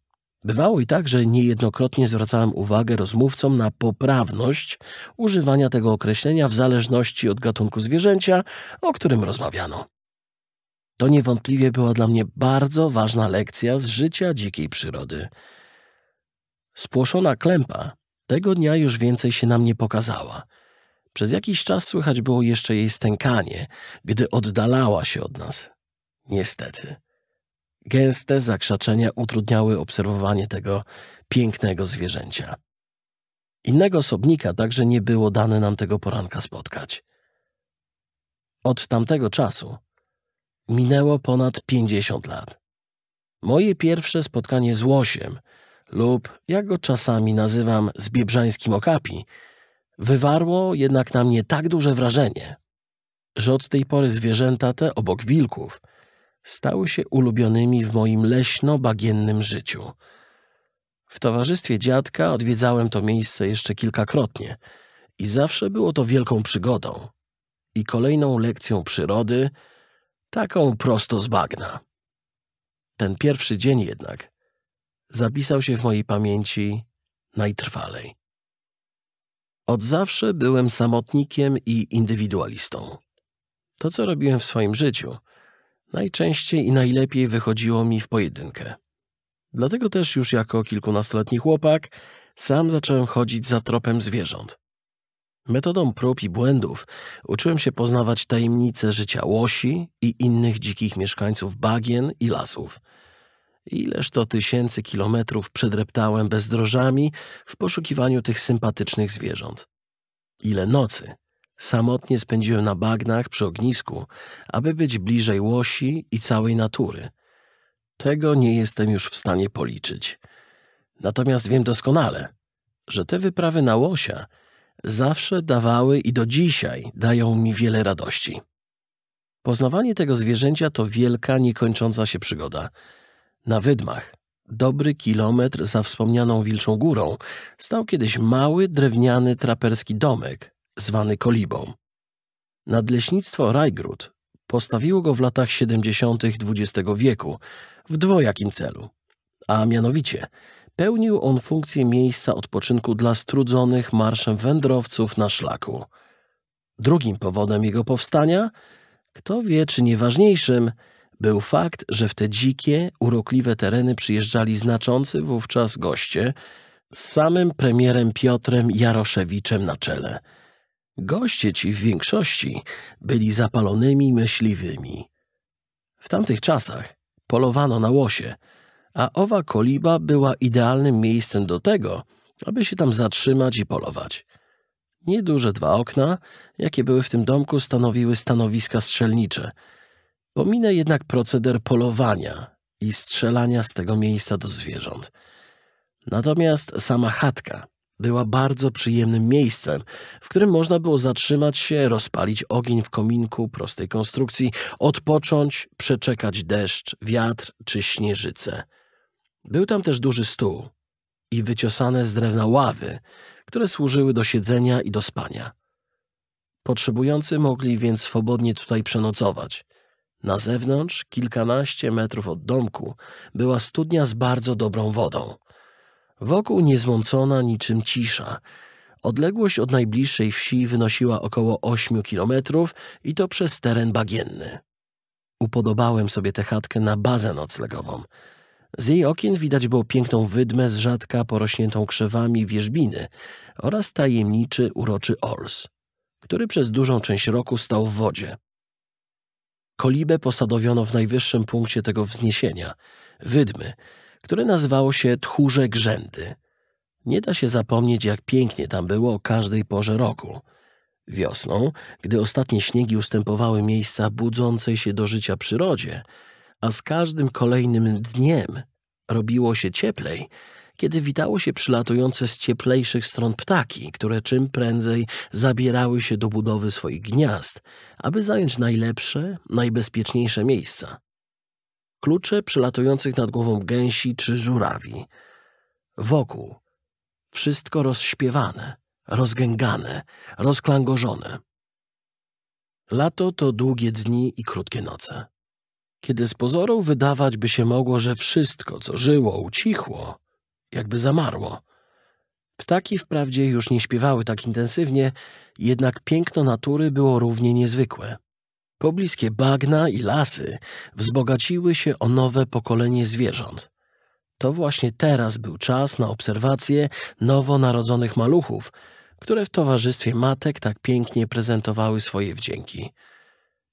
Bywało i tak, że niejednokrotnie zwracałem uwagę rozmówcom na poprawność używania tego określenia w zależności od gatunku zwierzęcia, o którym rozmawiano. To niewątpliwie była dla mnie bardzo ważna lekcja z życia dzikiej przyrody. Spłoszona klępa tego dnia już więcej się nam nie pokazała. Przez jakiś czas słychać było jeszcze jej stękanie, gdy oddalała się od nas. Niestety. Gęste zakrzaczenia utrudniały obserwowanie tego pięknego zwierzęcia. Innego osobnika także nie było dane nam tego poranka spotkać. Od tamtego czasu minęło ponad pięćdziesiąt lat. Moje pierwsze spotkanie z łosiem, lub jak go czasami nazywam z biebrzańskim okapi, wywarło jednak na mnie tak duże wrażenie, że od tej pory zwierzęta te obok wilków – stały się ulubionymi w moim leśno-bagiennym życiu. W towarzystwie dziadka odwiedzałem to miejsce jeszcze kilkakrotnie i zawsze było to wielką przygodą i kolejną lekcją przyrody, taką prosto z bagna. Ten pierwszy dzień jednak zapisał się w mojej pamięci najtrwalej. Od zawsze byłem samotnikiem i indywidualistą. To, co robiłem w swoim życiu, Najczęściej i najlepiej wychodziło mi w pojedynkę. Dlatego też już jako kilkunastoletni chłopak sam zacząłem chodzić za tropem zwierząt. Metodą prób i błędów uczyłem się poznawać tajemnice życia łosi i innych dzikich mieszkańców bagien i lasów. Ileż to tysięcy kilometrów przedreptałem bezdrożami w poszukiwaniu tych sympatycznych zwierząt. Ile nocy Samotnie spędziłem na bagnach przy ognisku, aby być bliżej łosi i całej natury. Tego nie jestem już w stanie policzyć. Natomiast wiem doskonale, że te wyprawy na łosia zawsze dawały i do dzisiaj dają mi wiele radości. Poznawanie tego zwierzęcia to wielka, niekończąca się przygoda. Na wydmach, dobry kilometr za wspomnianą Wilczą Górą, stał kiedyś mały, drewniany, traperski domek, zwany kolibą. Nadleśnictwo Rajgród postawiło go w latach 70. XX wieku w dwojakim celu, a mianowicie pełnił on funkcję miejsca odpoczynku dla strudzonych marszem wędrowców na szlaku. Drugim powodem jego powstania, kto wie czy nieważniejszym, był fakt, że w te dzikie, urokliwe tereny przyjeżdżali znaczący wówczas goście z samym premierem Piotrem Jaroszewiczem na czele – Goście ci w większości byli zapalonymi myśliwymi. W tamtych czasach polowano na łosie, a owa koliba była idealnym miejscem do tego, aby się tam zatrzymać i polować. Nieduże dwa okna, jakie były w tym domku, stanowiły stanowiska strzelnicze. Pominę jednak proceder polowania i strzelania z tego miejsca do zwierząt. Natomiast sama chatka była bardzo przyjemnym miejscem, w którym można było zatrzymać się, rozpalić ogień w kominku prostej konstrukcji, odpocząć, przeczekać deszcz, wiatr czy śnieżycę. Był tam też duży stół i wyciosane z drewna ławy, które służyły do siedzenia i do spania. Potrzebujący mogli więc swobodnie tutaj przenocować. Na zewnątrz, kilkanaście metrów od domku, była studnia z bardzo dobrą wodą. Wokół niezmącona niczym cisza. Odległość od najbliższej wsi wynosiła około 8 kilometrów i to przez teren bagienny. Upodobałem sobie tę chatkę na bazę noclegową. Z jej okien widać było piękną wydmę z rzadka porośniętą krzewami wierzbiny oraz tajemniczy uroczy ols, który przez dużą część roku stał w wodzie. Kolibę posadowiono w najwyższym punkcie tego wzniesienia, wydmy, które nazywało się Tchórze Grzędy. Nie da się zapomnieć, jak pięknie tam było o każdej porze roku. Wiosną, gdy ostatnie śniegi ustępowały miejsca budzącej się do życia przyrodzie, a z każdym kolejnym dniem robiło się cieplej, kiedy witało się przylatujące z cieplejszych stron ptaki, które czym prędzej zabierały się do budowy swoich gniazd, aby zająć najlepsze, najbezpieczniejsze miejsca klucze przelatujących nad głową gęsi czy żurawi. Wokół wszystko rozśpiewane, rozgęgane, rozklangorzone. Lato to długie dni i krótkie noce. Kiedy z pozoru wydawać by się mogło, że wszystko, co żyło, ucichło, jakby zamarło. Ptaki wprawdzie już nie śpiewały tak intensywnie, jednak piękno natury było równie niezwykłe. Pobliskie bagna i lasy wzbogaciły się o nowe pokolenie zwierząt. To właśnie teraz był czas na obserwację nowonarodzonych maluchów, które w towarzystwie matek tak pięknie prezentowały swoje wdzięki.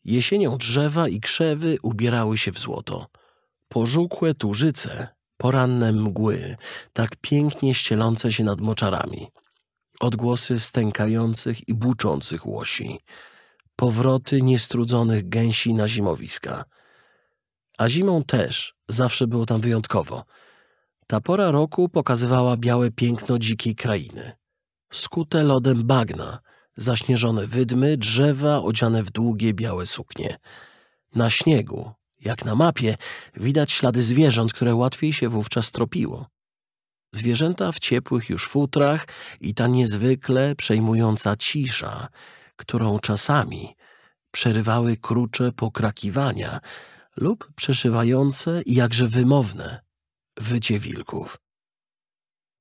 Jesienią drzewa i krzewy ubierały się w złoto. Pożółkłe tużyce, poranne mgły, tak pięknie ścielące się nad moczarami. Odgłosy stękających i buczących łosi – powroty niestrudzonych gęsi na zimowiska. A zimą też zawsze było tam wyjątkowo. Ta pora roku pokazywała białe piękno dzikiej krainy. Skute lodem bagna, zaśnieżone wydmy, drzewa odziane w długie białe suknie. Na śniegu, jak na mapie, widać ślady zwierząt, które łatwiej się wówczas tropiło. Zwierzęta w ciepłych już futrach i ta niezwykle przejmująca cisza – którą czasami przerywały krucze pokrakiwania lub przeszywające i jakże wymowne wycie wilków.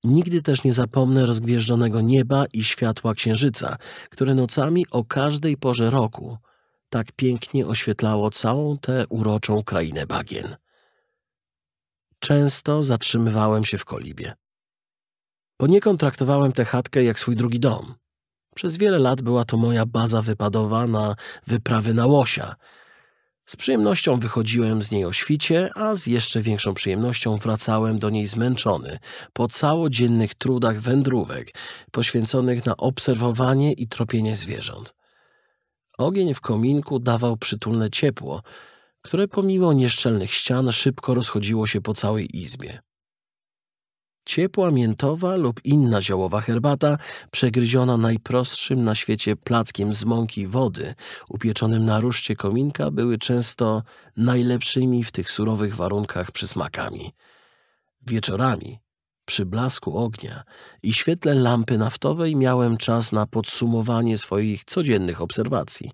Nigdy też nie zapomnę rozgwieżdżonego nieba i światła księżyca, które nocami o każdej porze roku tak pięknie oświetlało całą tę uroczą krainę bagien. Często zatrzymywałem się w kolibie. Poniekąd traktowałem tę chatkę jak swój drugi dom. Przez wiele lat była to moja baza wypadowa na wyprawy na łosia. Z przyjemnością wychodziłem z niej o świcie, a z jeszcze większą przyjemnością wracałem do niej zmęczony po całodziennych trudach wędrówek poświęconych na obserwowanie i tropienie zwierząt. Ogień w kominku dawał przytulne ciepło, które pomimo nieszczelnych ścian szybko rozchodziło się po całej izbie. Ciepła miętowa lub inna ziołowa herbata, przegryziona najprostszym na świecie plackiem z mąki wody, upieczonym na ruszcie kominka, były często najlepszymi w tych surowych warunkach przysmakami. Wieczorami, przy blasku ognia i świetle lampy naftowej, miałem czas na podsumowanie swoich codziennych obserwacji.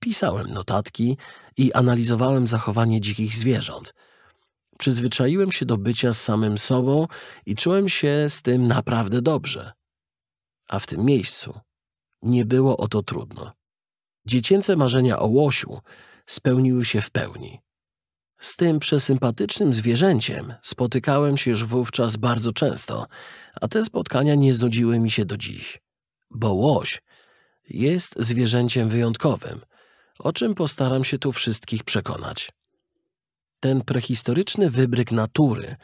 Pisałem notatki i analizowałem zachowanie dzikich zwierząt – Przyzwyczaiłem się do bycia samym sobą i czułem się z tym naprawdę dobrze. A w tym miejscu nie było o to trudno. Dziecięce marzenia o łosiu spełniły się w pełni. Z tym przesympatycznym zwierzęciem spotykałem się już wówczas bardzo często, a te spotkania nie znudziły mi się do dziś. Bo łoś jest zwierzęciem wyjątkowym, o czym postaram się tu wszystkich przekonać ten prehistoryczny wybryk natury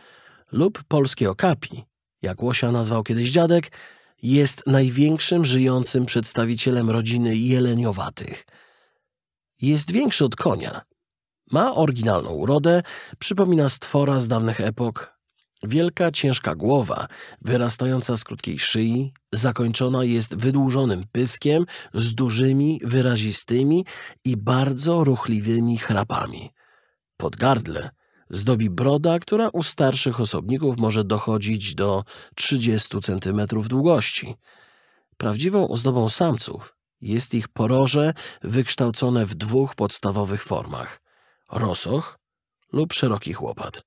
lub polskie okapi, jak Łosia nazwał kiedyś dziadek, jest największym żyjącym przedstawicielem rodziny jeleniowatych. Jest większy od konia. Ma oryginalną urodę, przypomina stwora z dawnych epok. Wielka, ciężka głowa, wyrastająca z krótkiej szyi, zakończona jest wydłużonym pyskiem z dużymi, wyrazistymi i bardzo ruchliwymi chrapami pod gardle zdobi broda, która u starszych osobników może dochodzić do 30 cm długości. Prawdziwą ozdobą samców jest ich poroże wykształcone w dwóch podstawowych formach – rosoch lub szeroki chłopat.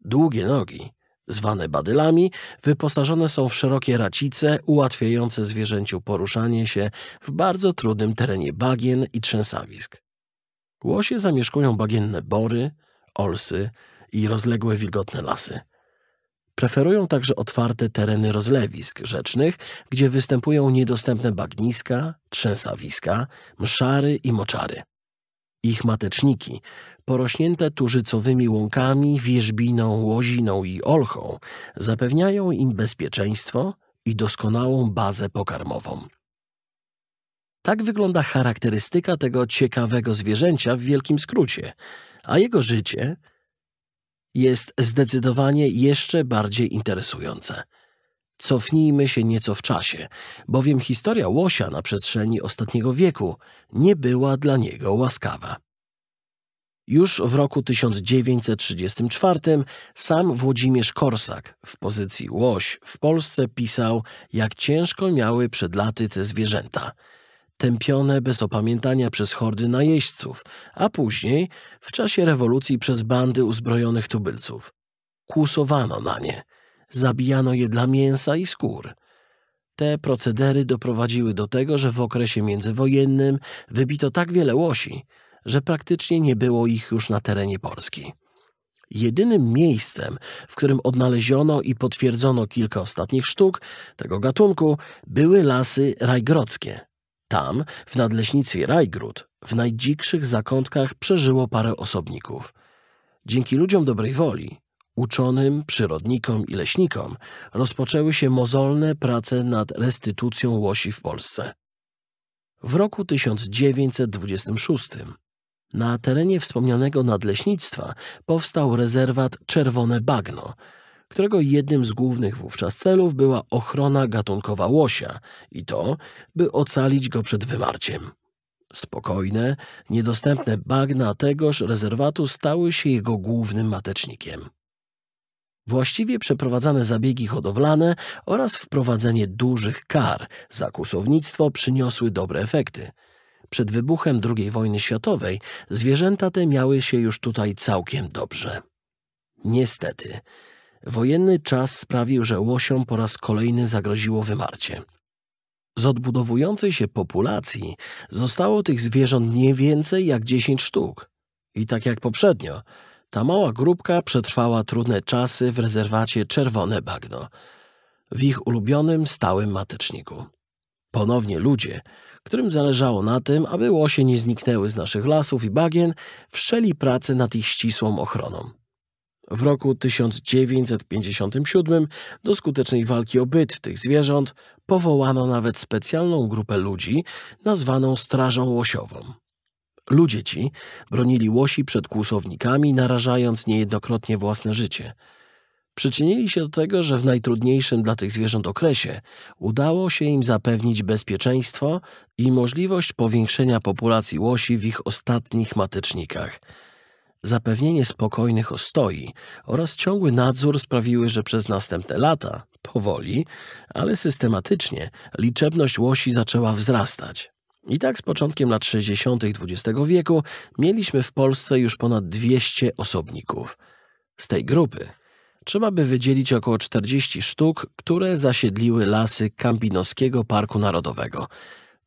Długie nogi, zwane badylami, wyposażone są w szerokie racice ułatwiające zwierzęciu poruszanie się w bardzo trudnym terenie bagien i trzęsawisk. Łosie zamieszkują bagienne bory, olsy i rozległe wilgotne lasy. Preferują także otwarte tereny rozlewisk rzecznych, gdzie występują niedostępne bagniska, trzęsawiska, mszary i moczary. Ich mateczniki, porośnięte turzycowymi łąkami, wierzbiną, łoziną i olchą, zapewniają im bezpieczeństwo i doskonałą bazę pokarmową. Tak wygląda charakterystyka tego ciekawego zwierzęcia w wielkim skrócie, a jego życie jest zdecydowanie jeszcze bardziej interesujące. Cofnijmy się nieco w czasie, bowiem historia łosia na przestrzeni ostatniego wieku nie była dla niego łaskawa. Już w roku 1934 sam Włodzimierz Korsak w pozycji łoś w Polsce pisał, jak ciężko miały przed laty te zwierzęta – tępione bez opamiętania przez hordy najeźdźców, a później, w czasie rewolucji, przez bandy uzbrojonych tubylców. Kłusowano na nie, zabijano je dla mięsa i skór. Te procedery doprowadziły do tego, że w okresie międzywojennym wybito tak wiele łosi, że praktycznie nie było ich już na terenie Polski. Jedynym miejscem, w którym odnaleziono i potwierdzono kilka ostatnich sztuk tego gatunku, były lasy rajgrodzkie, tam, w nadleśnictwie Rajgród, w najdzikszych zakątkach przeżyło parę osobników. Dzięki ludziom dobrej woli, uczonym, przyrodnikom i leśnikom, rozpoczęły się mozolne prace nad restytucją łosi w Polsce. W roku 1926 na terenie wspomnianego nadleśnictwa powstał rezerwat Czerwone Bagno – którego jednym z głównych wówczas celów była ochrona gatunkowa łosia i to, by ocalić go przed wymarciem. Spokojne, niedostępne bagna tegoż rezerwatu stały się jego głównym matecznikiem. Właściwie przeprowadzane zabiegi hodowlane oraz wprowadzenie dużych kar za kusownictwo przyniosły dobre efekty. Przed wybuchem II wojny światowej zwierzęta te miały się już tutaj całkiem dobrze. Niestety, Wojenny czas sprawił, że łosiom po raz kolejny zagroziło wymarcie. Z odbudowującej się populacji zostało tych zwierząt nie więcej jak 10 sztuk. I tak jak poprzednio, ta mała grupka przetrwała trudne czasy w rezerwacie Czerwone Bagno, w ich ulubionym stałym mateczniku. Ponownie ludzie, którym zależało na tym, aby łosie nie zniknęły z naszych lasów i bagien, wszeli pracę nad ich ścisłą ochroną. W roku 1957 do skutecznej walki o byt tych zwierząt powołano nawet specjalną grupę ludzi nazwaną Strażą Łosiową. Ludzie ci bronili łosi przed kłusownikami, narażając niejednokrotnie własne życie. Przyczynili się do tego, że w najtrudniejszym dla tych zwierząt okresie udało się im zapewnić bezpieczeństwo i możliwość powiększenia populacji łosi w ich ostatnich matecznikach – zapewnienie spokojnych ostoi oraz ciągły nadzór sprawiły, że przez następne lata, powoli, ale systematycznie, liczebność łosi zaczęła wzrastać. I tak z początkiem lat 60. XX wieku mieliśmy w Polsce już ponad 200 osobników. Z tej grupy trzeba by wydzielić około 40 sztuk, które zasiedliły lasy Kambinowskiego Parku Narodowego.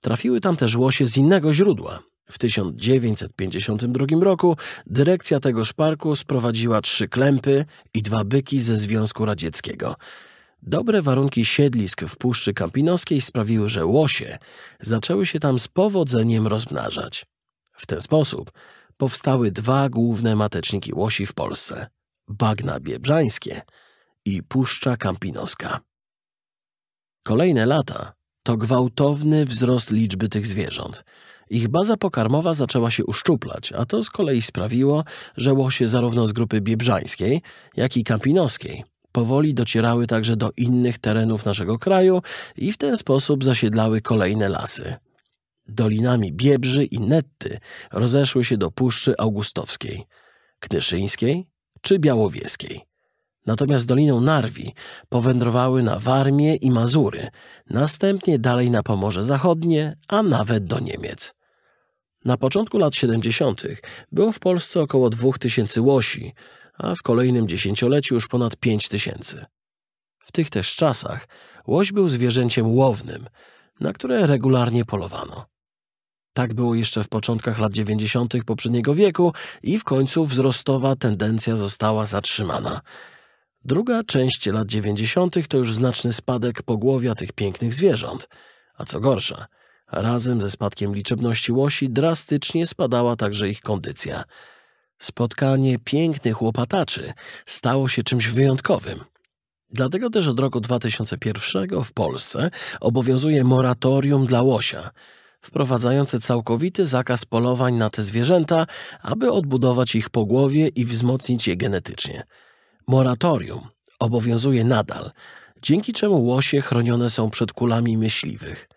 Trafiły tam też łosie z innego źródła, w 1952 roku dyrekcja tegoż parku sprowadziła trzy klępy i dwa byki ze Związku Radzieckiego. Dobre warunki siedlisk w Puszczy Kampinoskiej sprawiły, że łosie zaczęły się tam z powodzeniem rozmnażać. W ten sposób powstały dwa główne mateczniki łosi w Polsce – bagna biebrzańskie i Puszcza Kampinoska. Kolejne lata to gwałtowny wzrost liczby tych zwierząt – ich baza pokarmowa zaczęła się uszczuplać, a to z kolei sprawiło, że łosie zarówno z grupy biebrzańskiej, jak i kampinoskiej powoli docierały także do innych terenów naszego kraju i w ten sposób zasiedlały kolejne lasy. Dolinami Biebrzy i Netty rozeszły się do Puszczy Augustowskiej, Knyszyńskiej czy Białowieskiej. Natomiast doliną Narwi powędrowały na Warmię i Mazury, następnie dalej na Pomorze Zachodnie, a nawet do Niemiec. Na początku lat 70. było w Polsce około 2000 łosi, a w kolejnym dziesięcioleciu już ponad 5000. W tych też czasach łoś był zwierzęciem łownym, na które regularnie polowano. Tak było jeszcze w początkach lat 90. poprzedniego wieku i w końcu wzrostowa tendencja została zatrzymana. Druga część lat 90. to już znaczny spadek pogłowia tych pięknych zwierząt, a co gorsza – Razem ze spadkiem liczebności łosi drastycznie spadała także ich kondycja. Spotkanie pięknych łopataczy stało się czymś wyjątkowym. Dlatego też od roku 2001 w Polsce obowiązuje moratorium dla łosia, wprowadzające całkowity zakaz polowań na te zwierzęta, aby odbudować ich pogłowie i wzmocnić je genetycznie. Moratorium obowiązuje nadal, dzięki czemu łosie chronione są przed kulami myśliwych –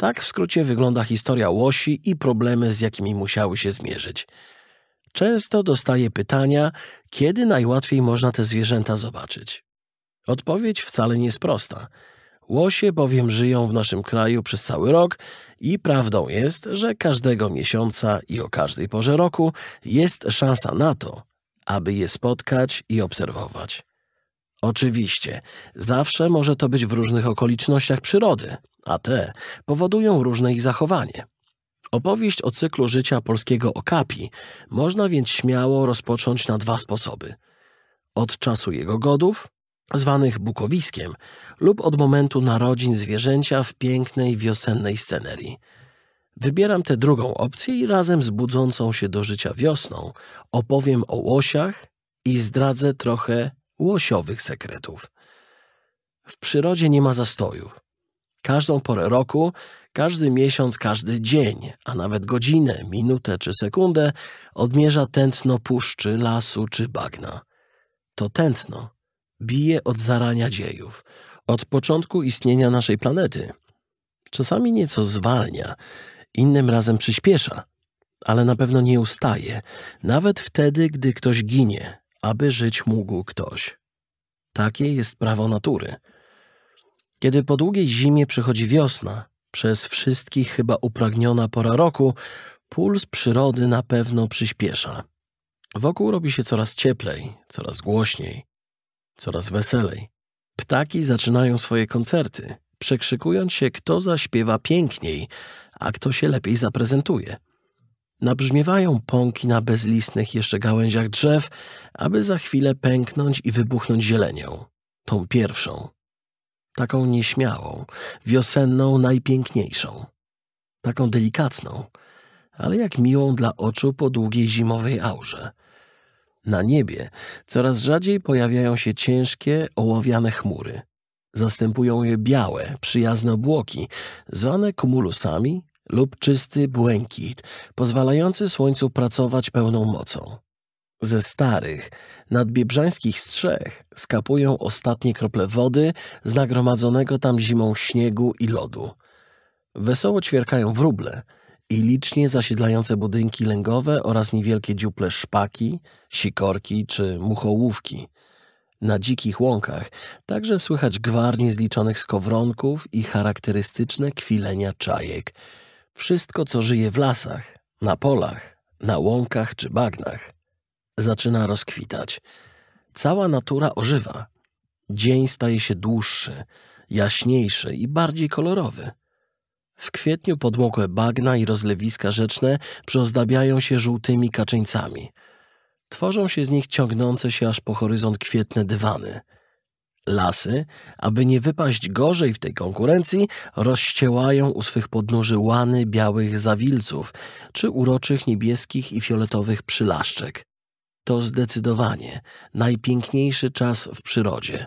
tak w skrócie wygląda historia łosi i problemy, z jakimi musiały się zmierzyć. Często dostaję pytania, kiedy najłatwiej można te zwierzęta zobaczyć. Odpowiedź wcale nie jest prosta. Łosie bowiem żyją w naszym kraju przez cały rok i prawdą jest, że każdego miesiąca i o każdej porze roku jest szansa na to, aby je spotkać i obserwować. Oczywiście, zawsze może to być w różnych okolicznościach przyrody, a te powodują różne ich zachowanie. Opowieść o cyklu życia polskiego okapi można więc śmiało rozpocząć na dwa sposoby. Od czasu jego godów, zwanych bukowiskiem, lub od momentu narodzin zwierzęcia w pięknej wiosennej scenerii. Wybieram tę drugą opcję i razem z budzącą się do życia wiosną opowiem o łosiach i zdradzę trochę łosiowych sekretów. W przyrodzie nie ma zastojów. Każdą porę roku, każdy miesiąc, każdy dzień, a nawet godzinę, minutę czy sekundę odmierza tętno puszczy, lasu czy bagna. To tętno bije od zarania dziejów, od początku istnienia naszej planety. Czasami nieco zwalnia, innym razem przyspiesza, ale na pewno nie ustaje, nawet wtedy, gdy ktoś ginie, aby żyć mógł ktoś. Takie jest prawo natury. Kiedy po długiej zimie przychodzi wiosna, przez wszystkich chyba upragniona pora roku, puls przyrody na pewno przyspiesza. Wokół robi się coraz cieplej, coraz głośniej, coraz weselej. Ptaki zaczynają swoje koncerty, przekrzykując się, kto zaśpiewa piękniej, a kto się lepiej zaprezentuje. Nabrzmiewają pąki na bezlistnych jeszcze gałęziach drzew, aby za chwilę pęknąć i wybuchnąć zielenią. Tą pierwszą. Taką nieśmiałą, wiosenną, najpiękniejszą. Taką delikatną, ale jak miłą dla oczu po długiej zimowej aurze. Na niebie coraz rzadziej pojawiają się ciężkie, ołowiane chmury. Zastępują je białe, przyjazne obłoki, zwane kumulusami lub czysty błękit, pozwalający słońcu pracować pełną mocą. Ze starych, nadbiebrzańskich strzech skapują ostatnie krople wody z nagromadzonego tam zimą śniegu i lodu. Wesoło ćwierkają wróble i licznie zasiedlające budynki lęgowe oraz niewielkie dziuple szpaki, sikorki czy muchołówki. Na dzikich łąkach także słychać gwarni zliczonych skowronków i charakterystyczne kwilenia czajek – wszystko, co żyje w lasach, na polach, na łąkach czy bagnach, zaczyna rozkwitać. Cała natura ożywa. Dzień staje się dłuższy, jaśniejszy i bardziej kolorowy. W kwietniu podmokłe bagna i rozlewiska rzeczne przyozdabiają się żółtymi kaczeńcami. Tworzą się z nich ciągnące się aż po horyzont kwietne dywany – lasy, aby nie wypaść gorzej w tej konkurencji, rozcięłają u swych podnóży łany białych zawilców czy uroczych niebieskich i fioletowych przylaszczek. To zdecydowanie najpiękniejszy czas w przyrodzie,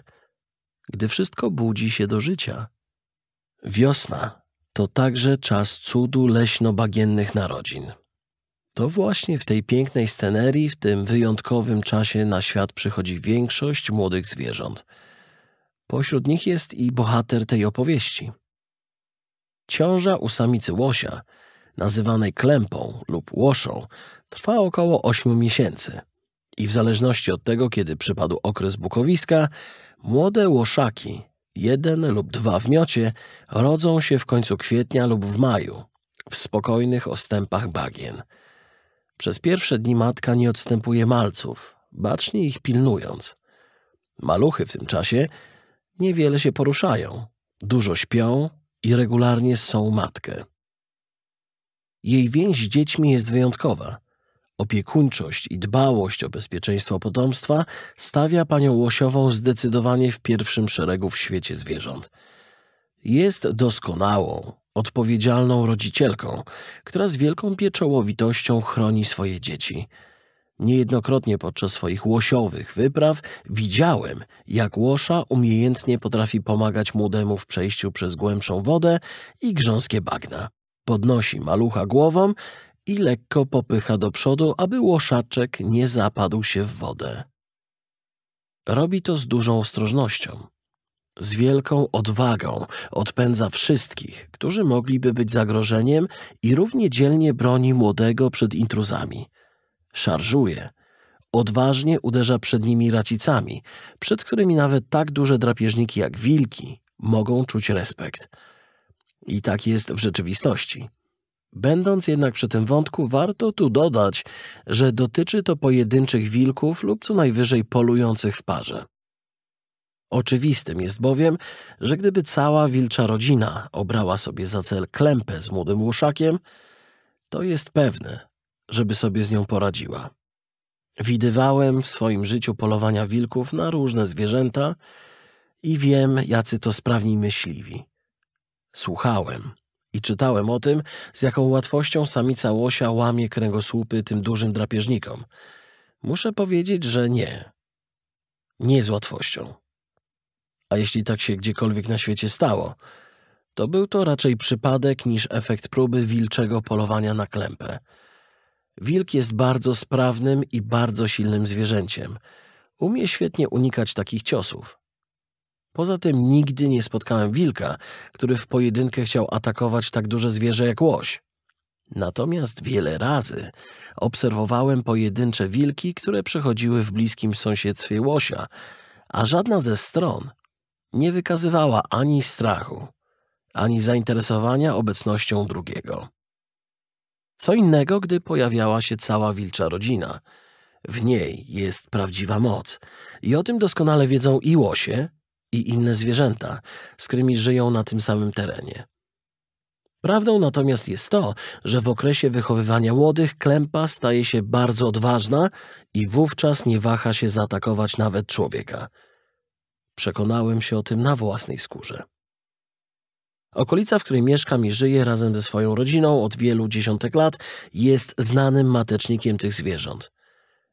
gdy wszystko budzi się do życia. Wiosna to także czas cudu leśno-bagiennych narodzin. To właśnie w tej pięknej scenerii, w tym wyjątkowym czasie na świat przychodzi większość młodych zwierząt – Pośród nich jest i bohater tej opowieści. Ciąża u samicy łosia, nazywanej klępą lub łoszą, trwa około 8 miesięcy. I w zależności od tego, kiedy przypadł okres bukowiska, młode łoszaki, jeden lub dwa w miocie, rodzą się w końcu kwietnia lub w maju, w spokojnych ostępach bagien. Przez pierwsze dni matka nie odstępuje malców, bacznie ich pilnując. Maluchy w tym czasie niewiele się poruszają, dużo śpią i regularnie są matkę. Jej więź z dziećmi jest wyjątkowa. Opiekuńczość i dbałość o bezpieczeństwo potomstwa stawia panią Łosiową zdecydowanie w pierwszym szeregu w świecie zwierząt. Jest doskonałą, odpowiedzialną rodzicielką, która z wielką pieczołowitością chroni swoje dzieci – Niejednokrotnie podczas swoich łosiowych wypraw widziałem, jak łosza umiejętnie potrafi pomagać młodemu w przejściu przez głębszą wodę i grząskie bagna. Podnosi malucha głową i lekko popycha do przodu, aby łoszaczek nie zapadł się w wodę. Robi to z dużą ostrożnością. Z wielką odwagą odpędza wszystkich, którzy mogliby być zagrożeniem i równie dzielnie broni młodego przed intruzami – szarżuje. Odważnie uderza przed nimi racicami, przed którymi nawet tak duże drapieżniki jak wilki mogą czuć respekt. I tak jest w rzeczywistości. Będąc jednak przy tym wątku, warto tu dodać, że dotyczy to pojedynczych wilków lub co najwyżej polujących w parze. Oczywistym jest bowiem, że gdyby cała wilcza rodzina obrała sobie za cel klępę z młodym łuszakiem, to jest pewne, żeby sobie z nią poradziła. Widywałem w swoim życiu polowania wilków na różne zwierzęta i wiem, jacy to sprawni myśliwi. Słuchałem i czytałem o tym, z jaką łatwością samica łosia łamie kręgosłupy tym dużym drapieżnikom. Muszę powiedzieć, że nie. Nie z łatwością. A jeśli tak się gdziekolwiek na świecie stało, to był to raczej przypadek niż efekt próby wilczego polowania na klępę. Wilk jest bardzo sprawnym i bardzo silnym zwierzęciem. Umie świetnie unikać takich ciosów. Poza tym nigdy nie spotkałem wilka, który w pojedynkę chciał atakować tak duże zwierzę jak łoś. Natomiast wiele razy obserwowałem pojedyncze wilki, które przechodziły w bliskim sąsiedztwie łosia, a żadna ze stron nie wykazywała ani strachu, ani zainteresowania obecnością drugiego. Co innego, gdy pojawiała się cała wilcza rodzina. W niej jest prawdziwa moc. I o tym doskonale wiedzą i łosie, i inne zwierzęta, z którymi żyją na tym samym terenie. Prawdą natomiast jest to, że w okresie wychowywania młodych klępa staje się bardzo odważna i wówczas nie waha się zaatakować nawet człowieka. Przekonałem się o tym na własnej skórze. Okolica, w której mieszkam i żyję razem ze swoją rodziną od wielu dziesiątek lat, jest znanym matecznikiem tych zwierząt.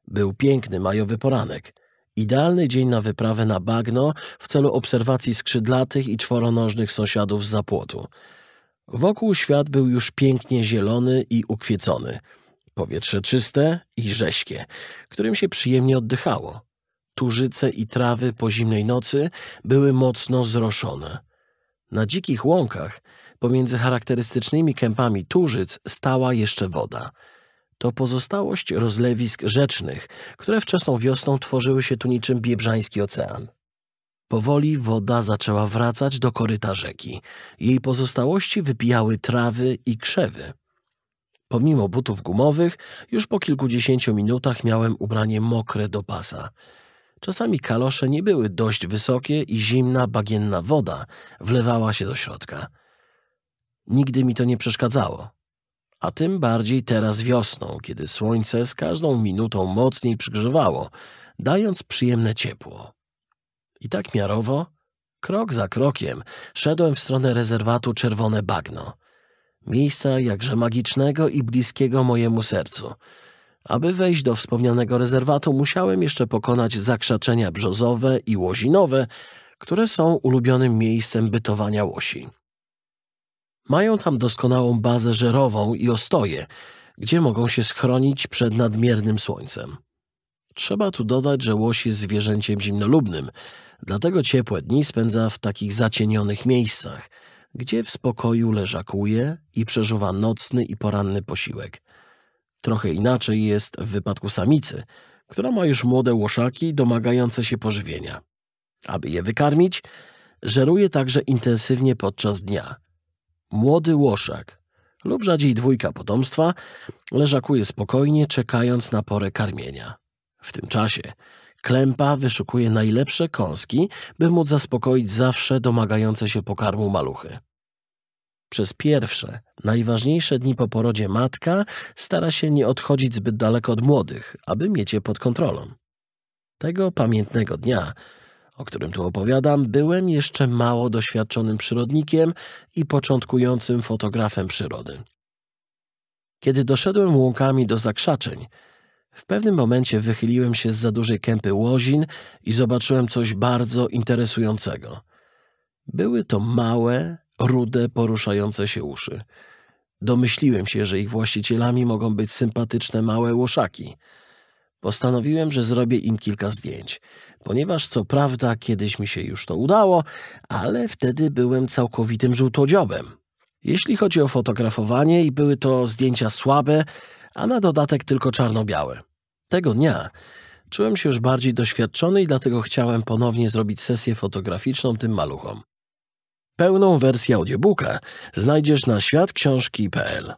Był piękny majowy poranek. Idealny dzień na wyprawę na bagno w celu obserwacji skrzydlatych i czworonożnych sąsiadów z zapłotu. Wokół świat był już pięknie zielony i ukwiecony. Powietrze czyste i rześkie, którym się przyjemnie oddychało. Tużyce i trawy po zimnej nocy były mocno zroszone – na dzikich łąkach, pomiędzy charakterystycznymi kępami turzyc, stała jeszcze woda. To pozostałość rozlewisk rzecznych, które wczesną wiosną tworzyły się tu niczym biebrzański ocean. Powoli woda zaczęła wracać do koryta rzeki. Jej pozostałości wypijały trawy i krzewy. Pomimo butów gumowych, już po kilkudziesięciu minutach miałem ubranie mokre do pasa. Czasami kalosze nie były dość wysokie i zimna, bagienna woda wlewała się do środka. Nigdy mi to nie przeszkadzało. A tym bardziej teraz wiosną, kiedy słońce z każdą minutą mocniej przygrzewało, dając przyjemne ciepło. I tak miarowo, krok za krokiem, szedłem w stronę rezerwatu Czerwone Bagno. Miejsca jakże magicznego i bliskiego mojemu sercu – aby wejść do wspomnianego rezerwatu, musiałem jeszcze pokonać zakrzaczenia brzozowe i łozinowe, które są ulubionym miejscem bytowania łosi. Mają tam doskonałą bazę żerową i ostoje, gdzie mogą się schronić przed nadmiernym słońcem. Trzeba tu dodać, że łoś jest zwierzęciem zimnolubnym, dlatego ciepłe dni spędza w takich zacienionych miejscach, gdzie w spokoju leżakuje i przeżywa nocny i poranny posiłek. Trochę inaczej jest w wypadku samicy, która ma już młode łoszaki domagające się pożywienia. Aby je wykarmić, żeruje także intensywnie podczas dnia. Młody łoszak lub rzadziej dwójka potomstwa leżakuje spokojnie, czekając na porę karmienia. W tym czasie klępa wyszukuje najlepsze kąski, by móc zaspokoić zawsze domagające się pokarmu maluchy. Przez pierwsze, najważniejsze dni po porodzie matka stara się nie odchodzić zbyt daleko od młodych, aby mieć je pod kontrolą. Tego pamiętnego dnia, o którym tu opowiadam, byłem jeszcze mało doświadczonym przyrodnikiem i początkującym fotografem przyrody. Kiedy doszedłem łąkami do zakrzaczeń, w pewnym momencie wychyliłem się z za dużej kępy łozin i zobaczyłem coś bardzo interesującego. Były to małe, rude, poruszające się uszy. Domyśliłem się, że ich właścicielami mogą być sympatyczne małe łoszaki. Postanowiłem, że zrobię im kilka zdjęć, ponieważ co prawda kiedyś mi się już to udało, ale wtedy byłem całkowitym żółtodziobem. Jeśli chodzi o fotografowanie i były to zdjęcia słabe, a na dodatek tylko czarno-białe. Tego dnia czułem się już bardziej doświadczony i dlatego chciałem ponownie zrobić sesję fotograficzną tym maluchom. Pełną wersję audiobooka znajdziesz na światksiążki.pl.